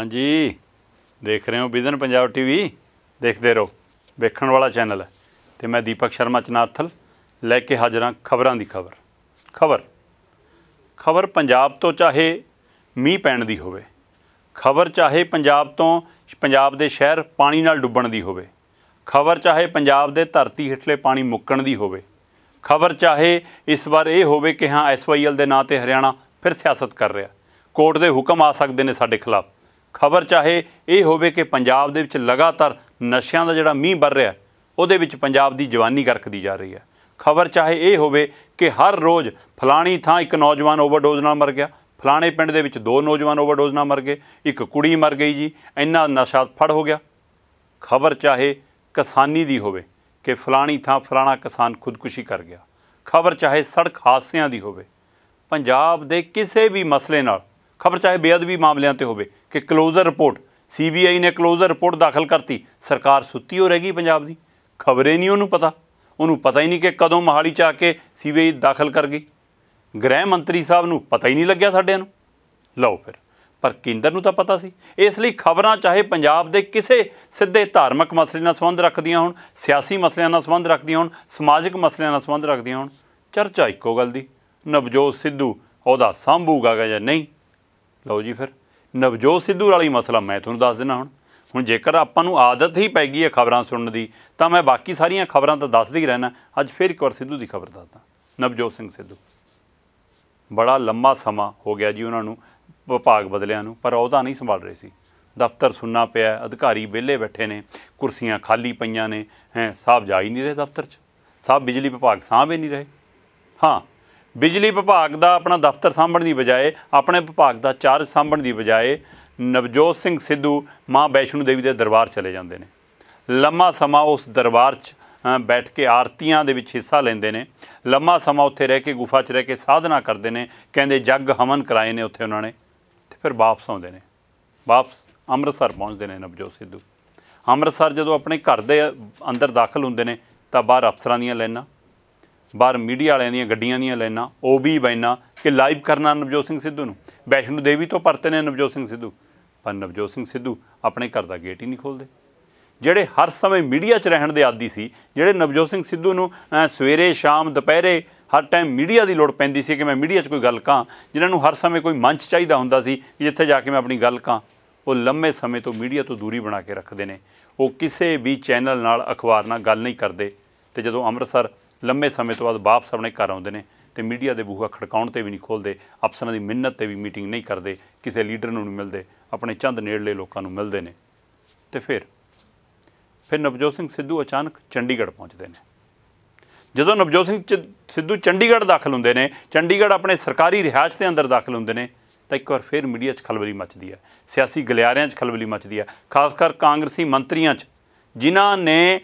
ਹਾਂਜੀ ਦੇਖ ਰਹੇ ਹੋ ਵਿਜ਼ਨ ਪੰਜਾਬ ਟੀਵੀ ਦੇਖਦੇ ਰਹੋ ਵੇਖਣ ਵਾਲਾ ਚੈਨਲ ਹੈ ਤੇ ਮੈਂ ਦੀਪਕ ਸ਼ਰਮਾ ਚਨਾਰਥਲ ਲੈ ਕੇ ਹਾਜ਼ਰ ਹਾਂ ਖਬਰਾਂ ਦੀ ਖਬਰ ਖਬਰ ਖਬਰ ਪੰਜਾਬ ਤੋਂ ਚਾਹੇ ਮੀਂਹ ਪੈਣ ਦੀ ਹੋਵੇ ਖਬਰ ਚਾਹੇ ਪੰਜਾਬ ਤੋਂ ਪੰਜਾਬ ਦੇ ਸ਼ਹਿਰ ਪਾਣੀ ਨਾਲ ਡੁੱਬਣ ਦੀ ਹੋਵੇ ਖਬਰ ਚਾਹੇ ਪੰਜਾਬ ਦੇ ਧਰਤੀ ਹੇਠਲੇ ਪਾਣੀ ਮੁੱਕਣ ਦੀ ਹੋਵੇ ਖਬਰ ਚਾਹੇ ਇਸ ਵਾਰ ਇਹ ਹੋਵੇ ਕਿ ਹਾਂ ਐਸਵਾਈਐਲ ਦੇ ਨਾਂ ਤੇ ਹਰਿਆਣਾ ਫਿਰ ਸਿਆਸਤ ਕਰ ਰਿਹਾ ਕੋਰਟ ਦੇ ਹੁਕਮ ਆ ਸਕਦੇ ਨੇ ਸਾਡੇ ਖਿਲਾਫ ਖਬਰ ਚਾਹੇ ਇਹ ਹੋਵੇ ਕਿ ਪੰਜਾਬ ਦੇ ਵਿੱਚ ਲਗਾਤਾਰ ਨਸ਼ਿਆਂ ਦਾ ਜਿਹੜਾ ਮੀਂਹ ਵਰ ਰਿਹਾ ਉਹਦੇ ਵਿੱਚ ਪੰਜਾਬ ਦੀ ਜਵਾਨੀ ਕਰਕਦੀ ਜਾ ਰਹੀ ਹੈ ਖਬਰ ਚਾਹੇ ਇਹ ਹੋਵੇ ਕਿ ਹਰ ਰੋਜ਼ ਫਲਾਣੀ ਥਾਂ ਇੱਕ ਨੌਜਵਾਨ ਓਵਰਡੋਜ਼ ਨਾਲ ਮਰ ਗਿਆ ਫਲਾਣੇ ਪਿੰਡ ਦੇ ਵਿੱਚ ਦੋ ਨੌਜਵਾਨ ਓਵਰਡੋਜ਼ ਨਾਲ ਮਰ ਗਏ ਇੱਕ ਕੁੜੀ ਮਰ ਗਈ ਜੀ ਇੰਨਾ ਨਸ਼ਾ ਫੜ ਹੋ ਗਿਆ ਖਬਰ ਚਾਹੇ ਕਿਸਾਨੀ ਦੀ ਹੋਵੇ ਕਿ ਫਲਾਣੀ ਥਾਂ ਫਲਾਣਾ ਕਿਸਾਨ ਖੁਦਕੁਸ਼ੀ ਕਰ ਗਿਆ ਖਬਰ ਚਾਹੇ ਸੜਕ ਹਾਦਸਿਆਂ ਦੀ ਹੋਵੇ ਪੰਜਾਬ ਦੇ ਕਿਸੇ ਵੀ ਮਸਲੇ ਨਾਲ ਖਬਰ ਚਾਹੇ ਬੇਅਦਬੀ ਮਾਮਲਿਆਂ ਤੇ ਹੋਵੇ ਕਿ ਕਲੋਜ਼ਰ ਰਿਪੋਰਟ ਸੀਬੀਆਈ ਨੇ ਕਲੋਜ਼ਰ ਰਿਪੋਰਟ ਦਾਖਲ ਕਰਤੀ ਸਰਕਾਰ ਸੁੱਤੀ ਹੋ ਰਹੀ ਗਈ ਪੰਜਾਬ ਦੀ ਖਬਰੇ ਨਹੀਂ ਉਹਨੂੰ ਪਤਾ ਉਹਨੂੰ ਪਤਾ ਹੀ ਨਹੀਂ ਕਿ ਕਦੋਂ ਮਹਾਲੀ ਚ ਆ ਕੇ ਸੀਬੀਆਈ ਦਾਖਲ ਕਰ ਗਈ ਗ੍ਰਹਿ ਮੰਤਰੀ ਸਾਹਿਬ ਨੂੰ ਪਤਾ ਹੀ ਨਹੀਂ ਲੱਗਿਆ ਸਾਡਿਆਂ ਨੂੰ ਲਓ ਫਿਰ ਪਰ ਕੇਂਦਰ ਨੂੰ ਤਾਂ ਪਤਾ ਸੀ ਇਸ ਲਈ ਖਬਰਾਂ ਚਾਹੇ ਪੰਜਾਬ ਦੇ ਕਿਸੇ ਸਿੱਧੇ ਧਾਰਮਿਕ ਮਸਲੇ ਨਾਲ ਸੰਬੰਧ ਰੱਖਦੀਆਂ ਹੋਣ ਸਿਆਸੀ ਮਸਲਿਆਂ ਨਾਲ ਸੰਬੰਧ ਰੱਖਦੀਆਂ ਹੋਣ ਸਮਾਜਿਕ ਮਸਲਿਆਂ ਨਾਲ ਸੰਬੰਧ ਰੱਖਦੀਆਂ ਹੋਣ ਚਰਚਾ ਇੱਕੋ ਗੱਲ ਦੀ ਨਵਜੋਤ ਸਿੱਧੂ ਉਹਦਾ ਸੰਭੂਗਾ ਜਾਂ ਨਹੀਂ ਲਓ ਜੀ ਫਿਰ ਨਵਜੋਤ ਸਿੱਧੂ ਵਾਲੀ ਮਸਲਾ ਮੈਂ ਤੁਹਾਨੂੰ ਦੱਸ ਦਿੰਦਾ ਹੁਣ ਹੁਣ ਜੇਕਰ ਆਪਾਂ ਨੂੰ ਆਦਤ ਹੀ ਪੈ ਗਈ ਹੈ ਖਬਰਾਂ ਸੁਣਨ ਦੀ ਤਾਂ ਮੈਂ ਬਾਕੀ ਸਾਰੀਆਂ ਖਬਰਾਂ ਤਾਂ ਦੱਸਦੀ ਹੀ ਰਹਿਣਾ ਅੱਜ ਫਿਰ ਇੱਕ ਵਾਰ ਸਿੱਧੂ ਦੀ ਖਬਰ ਦੱਸਦਾ ਨਵਜੋਤ ਸਿੰਘ ਸਿੱਧੂ ਬੜਾ ਲੰਮਾ ਸਮਾਂ ਹੋ ਗਿਆ ਜੀ ਉਹਨਾਂ ਨੂੰ ਵਿਭਾਗ ਬਦਲਿਆਂ ਨੂੰ ਪਰ ਅਹੁਦਾ ਨਹੀਂ ਸੰਭਾਲ ਰਹੇ ਸੀ ਦਫ਼ਤਰ ਸੁੰਨਾ ਪਿਆ ਅਧਿਕਾਰੀ ਵਿਹਲੇ ਬੈਠੇ ਨੇ ਕੁਰਸੀਆਂ ਖਾਲੀ ਪਈਆਂ ਨੇ ਹੈ ਸਾਹਿਬ ਜਾ ਹੀ ਨਹੀਂ ਰਹੇ ਦਫ਼ਤਰ 'ਚ ਸਾਹਿਬ ਬਿਜਲੀ ਵਿਭਾਗ ਸਾਹਮਣੇ ਨਹੀਂ ਰਹੇ ਹਾਂ ਬਿਜਲੀ ਵਿਭਾਗ ਦਾ ਆਪਣਾ ਦਫ਼ਤਰ ਸਾਂਭਣ ਦੀ ਬਜਾਏ ਆਪਣੇ ਵਿਭਾਗ ਦਾ ਚਾਰਜ ਸਾਂਭਣ ਦੀ ਬਜਾਏ ਨਵਜੋਤ ਸਿੰਘ ਸਿੱਧੂ ਮਾਂ ਬੈਸ਼ਨੂ ਦੇਵੀ ਦੇ ਦਰਬਾਰ ਚਲੇ ਜਾਂਦੇ ਨੇ ਲੰਮਾ ਸਮਾਂ ਉਸ ਦਰਬਾਰ 'ਚ ਬੈਠ ਕੇ ਆਰਤੀਆਂ ਦੇ ਵਿੱਚ ਹਿੱਸਾ ਲੈਂਦੇ ਨੇ ਲੰਮਾ ਸਮਾਂ ਉੱਥੇ ਰਹਿ ਕੇ ਗੁਫਾ 'ਚ ਰਹਿ ਕੇ ਸਾਧਨਾ ਕਰਦੇ ਨੇ ਕਹਿੰਦੇ ਜੱਗ ਹਮਨ ਕਰਾਏ ਨੇ ਉੱਥੇ ਉਹਨਾਂ ਨੇ ਤੇ ਫਿਰ ਵਾਪਸ ਆਉਂਦੇ ਨੇ ਵਾਪਸ ਅੰਮ੍ਰਿਤਸਰ ਪਹੁੰਚਦੇ ਨੇ ਨਵਜੋਤ ਸਿੱਧੂ ਅੰਮ੍ਰਿਤਸਰ ਜਦੋਂ ਆਪਣੇ ਘਰ ਦੇ ਅੰਦਰ ਦਾਖਲ ਹੁੰਦੇ ਨੇ ਤਾਂ ਬਾਹਰ ਅਫਸਰਾਂ ਦੀਆਂ ਲਾਈਨਾਂ ਬਾਹਰ ਮੀਡੀਆ ਵਾਲਿਆਂ ਦੀਆਂ ਗੱਡੀਆਂ ਦੀਆਂ ਲਾਈਨਾਂ ਓਬੀ ਬਾਈਨਾਂ ਕਿ ਲਾਈਵ ਕਰਨਾ ਨਵਜੋਤ ਸਿੰਘ ਸਿੱਧੂ ਨੂੰ ਵੈਸ਼ਨੂ ਦੇਵੀ ਤੋਂ ਪਰਤੇ ਨੇ ਨਵਜੋਤ ਸਿੰਘ ਸਿੱਧੂ ਪਰ ਨਵਜੋਤ ਸਿੰਘ ਸਿੱਧੂ ਆਪਣੇ ਘਰ ਦਾ ਗੇਟ ਹੀ ਨਹੀਂ ਖੋਲਦੇ ਜਿਹੜੇ ਹਰ ਸਮੇਂ ਮੀਡੀਆ 'ਚ ਰਹਿਣ ਦੇ ਆਦੀ ਸੀ ਜਿਹੜੇ ਨਵਜੋਤ ਸਿੰਘ ਸਿੱਧੂ ਨੂੰ ਸਵੇਰੇ ਸ਼ਾਮ ਦੁਪਹਿਰੇ ਹਰ ਟਾਈਮ ਮੀਡੀਆ ਦੀ ਲੋੜ ਪੈਂਦੀ ਸੀ ਕਿ ਮੈਂ ਮੀਡੀਆ 'ਚ ਕੋਈ ਗੱਲ ਕਾਂ ਜਿਨ੍ਹਾਂ ਨੂੰ ਹਰ ਸਮੇਂ ਕੋਈ ਮੰਚ ਚਾਹੀਦਾ ਹੁੰਦਾ ਸੀ ਕਿ ਜਿੱਥੇ ਜਾ ਕੇ ਮੈਂ ਆਪਣੀ ਗੱਲ ਕਾਂ ਉਹ ਲੰਮੇ ਸਮੇਂ ਤੋਂ ਮੀਡੀਆ ਤੋਂ ਦੂਰੀ ਬਣਾ ਕੇ ਰੱਖਦੇ ਨੇ ਉਹ ਕਿਸੇ ਵੀ ਚੈਨਲ ਨਾਲ ਅਖਬਾਰ ਨਾਲ ਗੱਲ ਨਹੀਂ ਕਰਦੇ ਤੇ ਜਦੋਂ ਅੰਮ੍ਰਿਤਸਰ ਲੰਮੇ ਸਮੇਂ ਤੋਂ ਬਾਅਦ ਵਾਪਸ ਆਪਣੇ ਘਰ ਆਉਂਦੇ ਨੇ ਤੇ ਮੀਡੀਆ ਦੇ ਬੂਹਾ ਖੜਕਾਉਣ ਤੇ ਵੀ ਨਹੀਂ ਖੋਲਦੇ ਅਫਸਰਾਂ ਦੀ ਮਿਹਨਤ ਤੇ ਵੀ ਮੀਟਿੰਗ ਨਹੀਂ ਕਰਦੇ ਕਿਸੇ ਲੀਡਰ ਨੂੰ ਨਹੀਂ ਮਿਲਦੇ ਆਪਣੇ ਚੰਦ ਨੇੜਲੇ ਲੋਕਾਂ ਨੂੰ ਮਿਲਦੇ ਨੇ ਤੇ ਫਿਰ ਫਿਰ ਨਵਜੋਤ ਸਿੰਘ ਸਿੱਧੂ ਅਚਾਨਕ ਚੰਡੀਗੜ੍ਹ ਪਹੁੰਚਦੇ ਨੇ ਜਦੋਂ ਨਵਜੋਤ ਸਿੰਘ ਸਿੱਧੂ ਚੰਡੀਗੜ੍ਹ ਦਾਖਲ ਹੁੰਦੇ ਨੇ ਚੰਡੀਗੜ੍ਹ ਆਪਣੇ ਸਰਕਾਰੀ ਰਿਹਾਇਸ਼ ਦੇ ਅੰਦਰ ਦਾਖਲ ਹੁੰਦੇ ਨੇ ਤਾਂ ਇੱਕ ਵਾਰ ਫਿਰ ਮੀਡੀਆ 'ਚ ਖਲਬਲੀ ਮਚਦੀ ਹੈ ਸਿਆਸੀ ਗਲਿਆਰਿਆਂ 'ਚ ਖਲਬਲੀ ਮਚਦੀ ਹੈ ਖਾਸ ਕਰ ਕਾਂਗਰਸੀ ਮੰਤਰੀਆਂ 'ਚ ਜਿਨ੍ਹਾਂ ਨੇ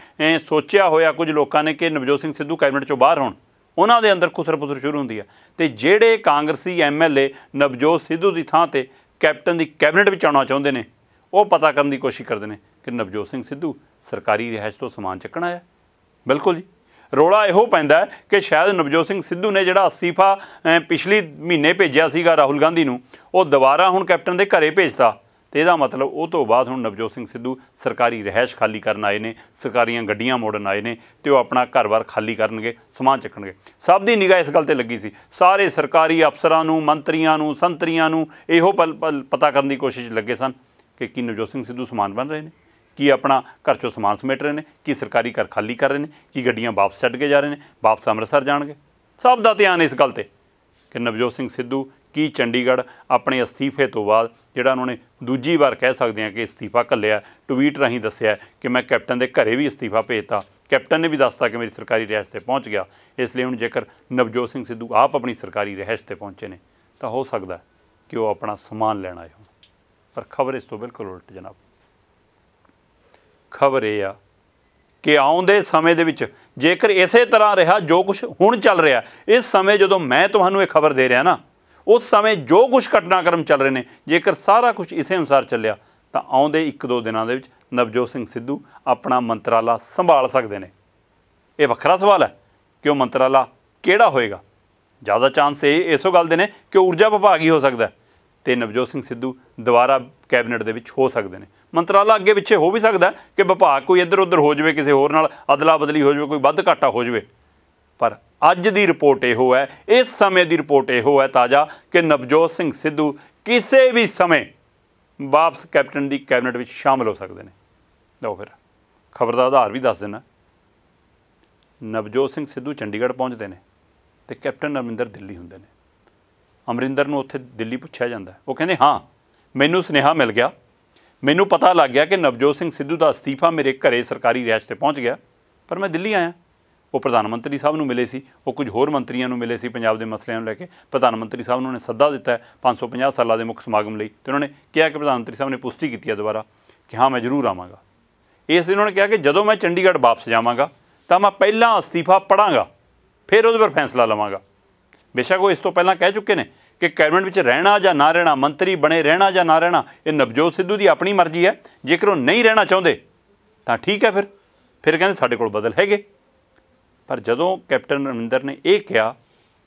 ਸੋਚਿਆ ਹੋਇਆ ਕੁਝ ਲੋਕਾਂ ਨੇ ਕਿ ਨਵਜੋਤ ਸਿੰਘ ਸਿੱਧੂ ਕੈਬਨਿਟ ਚੋਂ ਬਾਹਰ ਹੋਣ ਉਹਨਾਂ ਦੇ ਅੰਦਰ ਖੁਸਰਪੁਸਰ ਸ਼ੁਰੂ ਹੁੰਦੀ ਹੈ ਤੇ ਜਿਹੜੇ ਕਾਂਗਰਸੀ ਐਮਐਲਏ ਨਵਜੋਤ ਸਿੱਧੂ ਦੀ ਥਾਂ ਤੇ ਕੈਪਟਨ ਦੀ ਕੈਬਨਿਟ ਵਿੱਚ ਆਉਣਾ ਚਾਹੁੰਦੇ ਨੇ ਉਹ ਪਤਾ ਕਰਨ ਦੀ ਕੋਸ਼ਿਸ਼ ਕਰਦੇ ਨੇ ਕਿ ਨਵਜੋਤ ਸਿੰਘ ਸਿੱਧੂ ਸਰਕਾਰੀ ਰਿਹਾਇਸ਼ ਤੋਂ ਸਮਾਨ ਚੱਕਣਾ ਹੈ ਬਿਲਕੁਲ ਜੀ ਰੋਲਾ ਇਹੋ ਪੈਂਦਾ ਕਿ ਸ਼ਾਇਦ ਨਵਜੋਤ ਸਿੰਘ ਸਿੱਧੂ ਨੇ ਜਿਹੜਾ ਅਸਤੀਫਾ ਪਿਛਲੀ ਮਹੀਨੇ ਭੇਜਿਆ ਸੀਗਾ ਰਾਹੁਲ ਗਾਂਧੀ ਨੂੰ ਉਹ ਦੁਬਾਰਾ ਹੁਣ ਕੈਪਟਨ ਦੇ ਘਰੇ ਭੇਜਤਾ ਤੇ ਇਹਦਾ ਮਤਲਬ ਉਹ ਤੋਂ ਬਾਅਦ ਹੁਣ ਨਵਜੋਤ ਸਿੰਘ ਸਿੱਧੂ ਸਰਕਾਰੀ ਰਹਿائش ਖਾਲੀ ਕਰਨ ਆਏ ਨੇ ਸਰਕਾਰੀਆਂ ਗੱਡੀਆਂ ਮੋੜਨ ਆਏ ਨੇ ਤੇ ਉਹ ਆਪਣਾ ਘਰ-ਬਾਰ ਖਾਲੀ ਕਰਨਗੇ ਸਮਾਨ ਚੱਕਣਗੇ ਸਭ ਦੀ ਨਿਗਾਹ ਇਸ ਗੱਲ ਤੇ ਲੱਗੀ ਸੀ ਸਾਰੇ ਸਰਕਾਰੀ ਅਫਸਰਾਂ ਨੂੰ ਮੰਤਰੀਆਂ ਨੂੰ ਸੰਤਰੀਆਂ ਨੂੰ ਇਹੋ ਪਲ ਪਤਾ ਕਰਨ ਦੀ ਕੋਸ਼ਿਸ਼ ਲੱਗੇ ਸਨ ਕਿ ਕੀ ਨਵਜੋਤ ਸਿੰਘ ਸਿੱਧੂ ਸਮਾਨ ਬਣ ਰਹੇ ਨੇ ਕੀ ਆਪਣਾ ਘਰ ਚੋਂ ਸਮਾਨ ਸਮੇਟ ਰਹੇ ਨੇ ਕੀ ਸਰਕਾਰੀ ਘਰ ਖਾਲੀ ਕਰ ਰਹੇ ਨੇ ਕੀ ਗੱਡੀਆਂ ਵਾਪਸ ਛੱਡ ਕੇ ਜਾ ਰਹੇ ਨੇ ਵਾਪਸ ਅੰਮ੍ਰਿਤਸਰ ਜਾਣਗੇ ਸਭ ਦਾ ਧਿਆਨ ਇਸ ਗੱਲ ਤੇ ਕਿ ਨਵਜੋਤ ਸਿੰਘ ਸਿੱਧੂ ਕੀ ਚੰਡੀਗੜ੍ਹ ਆਪਣੇ ਅਸਤੀਫੇ ਤੋਂ ਬਾਅਦ ਜਿਹੜਾ ਉਹਨਾਂ ਨੇ ਦੂਜੀ ਵਾਰ ਕਹਿ ਸਕਦੇ ਆ ਕਿ ਅਸਤੀਫਾ ਕੱਲਿਆ ਟਵੀਟ ਰਾਹੀਂ ਦੱਸਿਆ ਕਿ ਮੈਂ ਕੈਪਟਨ ਦੇ ਘਰੇ ਵੀ ਅਸਤੀਫਾ ਭੇਜਤਾ ਕੈਪਟਨ ਨੇ ਵੀ ਦੱਸਤਾ ਕਿ ਮੇਰੀ ਸਰਕਾਰੀ ਰਹਿਸ਼ ਤੇ ਪਹੁੰਚ ਗਿਆ ਇਸ ਲਈ ਹੁਣ ਜੇਕਰ ਨਵਜੋਤ ਸਿੰਘ ਸਿੱਧੂ ਆਪ ਆਪਣੀ ਸਰਕਾਰੀ ਰਹਿਸ਼ ਤੇ ਪਹੁੰਚੇ ਨੇ ਤਾਂ ਹੋ ਸਕਦਾ ਕਿ ਉਹ ਆਪਣਾ ਸਮਾਨ ਲੈਣ ਆਏ ਹੋਣ ਪਰ ਖਬਰ ਇਸ ਤੋਂ ਬਿਲਕੁਲ ਉਲਟ ਜਨਾਬ ਖਬਰ ਇਹ ਆ ਕਿ ਆਉਂਦੇ ਸਮੇਂ ਦੇ ਵਿੱਚ ਜੇਕਰ ਇਸੇ ਤਰ੍ਹਾਂ ਰਿਹਾ ਜੋ ਕੁਝ ਹੁਣ ਚੱਲ ਰਿਹਾ ਇਸ ਸਮੇਂ ਜਦੋਂ ਮੈਂ ਤੁਹਾਨੂੰ ਇਹ ਖਬਰ ਦੇ ਰਿਹਾ ਨਾ ਉਸ ਸਮੇਂ ਜੋ ਕੁਝ ਘਟਨਾਕ੍ਰਮ ਚੱਲ ਰਹੇ ਨੇ ਜੇਕਰ ਸਾਰਾ ਕੁਝ ਇਸੇ ਅਨੁਸਾਰ ਚੱਲਿਆ ਤਾਂ ਆਉਂਦੇ ਇੱਕ ਦੋ ਦਿਨਾਂ ਦੇ ਵਿੱਚ ਨਵਜੋਤ ਸਿੰਘ ਸਿੱਧੂ ਆਪਣਾ ਮੰਤਰਾਲਾ ਸੰਭਾਲ ਸਕਦੇ ਨੇ ਇਹ ਵੱਖਰਾ ਸਵਾਲ ਹੈ ਕਿ ਉਹ ਮੰਤਰਾਲਾ ਕਿਹੜਾ ਹੋਏਗਾ ਜ਼ਿਆਦਾ ਚਾਂਸ ਇਹ ਇਸੋ ਗੱਲ ਦੇ ਨੇ ਕਿ ਊਰਜਾ ਵਿਭਾਗ ਹੀ ਹੋ ਸਕਦਾ ਤੇ ਨਵਜੋਤ ਸਿੰਘ ਸਿੱਧੂ ਦੁਬਾਰਾ ਕੈਬਨਿਟ ਦੇ ਵਿੱਚ ਹੋ ਸਕਦੇ ਨੇ ਮੰਤਰਾਲਾ ਅੱਗੇ ਪਿੱਛੇ ਹੋ ਵੀ ਸਕਦਾ ਕਿ ਵਿਭਾਗ ਕੋਈ ਇੱਧਰ ਉੱਧਰ ਹੋ ਜਵੇ ਕਿਸੇ ਹੋਰ ਨਾਲ ਅਦਲਾ ਬਦਲੀ ਹੋ ਜਵੇ ਕੋਈ ਵੱਧ ਘਾਟਾ ਹੋ ਜਵੇ ਪਰ ਅੱਜ ਦੀ ਰਿਪੋਰਟ ਇਹੋ ਹੈ ਇਸ ਸਮੇਂ ਦੀ ਰਿਪੋਰਟ ਇਹੋ ਹੈ ਤਾਜ਼ਾ ਕਿ ਨਵਜੋਤ ਸਿੰਘ ਸਿੱਧੂ ਕਿਸੇ ਵੀ ਸਮੇਂ ਵਾਪਸ ਕੈਪਟਨ ਦੀ ਕੈਬਨਿਟ ਵਿੱਚ ਸ਼ਾਮਲ ਹੋ ਸਕਦੇ ਨੇ ਲਓ ਫਿਰ ਖਬਰ ਦਾ ਆਧਾਰ ਵੀ ਦੱਸ ਦੇਣਾ ਨਵਜੋਤ ਸਿੰਘ ਸਿੱਧੂ ਚੰਡੀਗੜ੍ਹ ਪਹੁੰਚਦੇ ਨੇ ਤੇ ਕੈਪਟਨ ਅਮਰਿੰਦਰ ਦਿੱਲੀ ਹੁੰਦੇ ਨੇ ਅਮਰਿੰਦਰ ਨੂੰ ਉੱਥੇ ਦਿੱਲੀ ਪੁੱਛਿਆ ਜਾਂਦਾ ਉਹ ਕਹਿੰਦੇ ਹਾਂ ਮੈਨੂੰ ਸੁਨੇਹਾ ਮਿਲ ਗਿਆ ਮੈਨੂੰ ਪਤਾ ਲੱਗ ਗਿਆ ਕਿ ਨਵਜੋਤ ਸਿੰਘ ਸਿੱਧੂ ਦਾ ਅਸਤੀਫਾ ਮੇਰੇ ਘਰੇ ਸਰਕਾਰੀ ਰਿਹਾਇਸ਼ ਤੇ ਪਹੁੰਚ ਗਿਆ ਪਰ ਮੈਂ ਦਿੱਲੀ ਆਇਆ ਉਹ ਪ੍ਰਧਾਨ ਮੰਤਰੀ ਸਾਹਿਬ ਨੂੰ ਮਿਲੇ ਸੀ ਉਹ ਕੁਝ ਹੋਰ ਮੰਤਰੀਆਂ ਨੂੰ ਮਿਲੇ ਸੀ ਪੰਜਾਬ ਦੇ ਮਸਲਿਆਂ ਨੂੰ ਲੈ ਕੇ ਪ੍ਰਧਾਨ ਮੰਤਰੀ ਸਾਹਿਬ ਨੂੰ ਨੇ ਸੱਦਾ ਦਿੱਤਾ 550 ਸਾਲਾਂ ਦੇ ਮੁੱਖ ਸਮਾਗਮ ਲਈ ਤੇ ਉਹਨਾਂ ਨੇ ਕਿਹਾ ਕਿ ਪ੍ਰਧਾਨ ਮੰਤਰੀ ਸਾਹਿਬ ਨੇ ਪੁਸ਼ਟੀ ਕੀਤੀ ਹੈ ਦੁਬਾਰਾ ਕਿ ਹਾਂ ਮੈਂ ਜ਼ਰੂਰ ਆਵਾਂਗਾ ਇਸ ਲਈ ਉਹਨਾਂ ਨੇ ਕਿਹਾ ਕਿ ਜਦੋਂ ਮੈਂ ਚੰਡੀਗੜ੍ਹ ਵਾਪਸ ਜਾਵਾਂਗਾ ਤਾਂ ਮੈਂ ਪਹਿਲਾਂ ਅਸਤੀਫਾ ਪੜਾਂਗਾ ਫਿਰ ਉਹਦੇ ਪਰ ਫੈਸਲਾ ਲਵਾਂਗਾ ਬੇਸ਼ੱਕ ਉਹ ਇਸ ਤੋਂ ਪਹਿਲਾਂ ਕਹਿ ਚੁੱਕੇ ਨੇ ਕਿ ਕੈਬਨਿਟ ਵਿੱਚ ਰਹਿਣਾ ਜਾਂ ਨਾ ਰਹਿਣਾ ਮੰਤਰੀ ਬਣੇ ਰਹਿਣਾ ਜਾਂ ਨਾ ਰਹਿਣਾ ਇਹ ਨਵਜੋਤ ਸਿੱਧੂ ਦੀ ਆਪਣੀ ਮਰਜ਼ੀ ਹੈ ਜੇਕਰ ਉਹ ਨਹੀਂ ਰਹਿਣਾ ਚਾਹੁੰਦੇ ਤਾਂ ਠੀਕ ਹੈ ਫਿਰ ਫਿਰ ਕਹਿੰਦੇ ਸਾਡੇ ਕੋਲ ਬਦਲ ਹੈਗੇ ਪਰ ਜਦੋਂ ਕੈਪਟਨ ਰਮਿੰਦਰ ਨੇ ਇਹ ਕਿਹਾ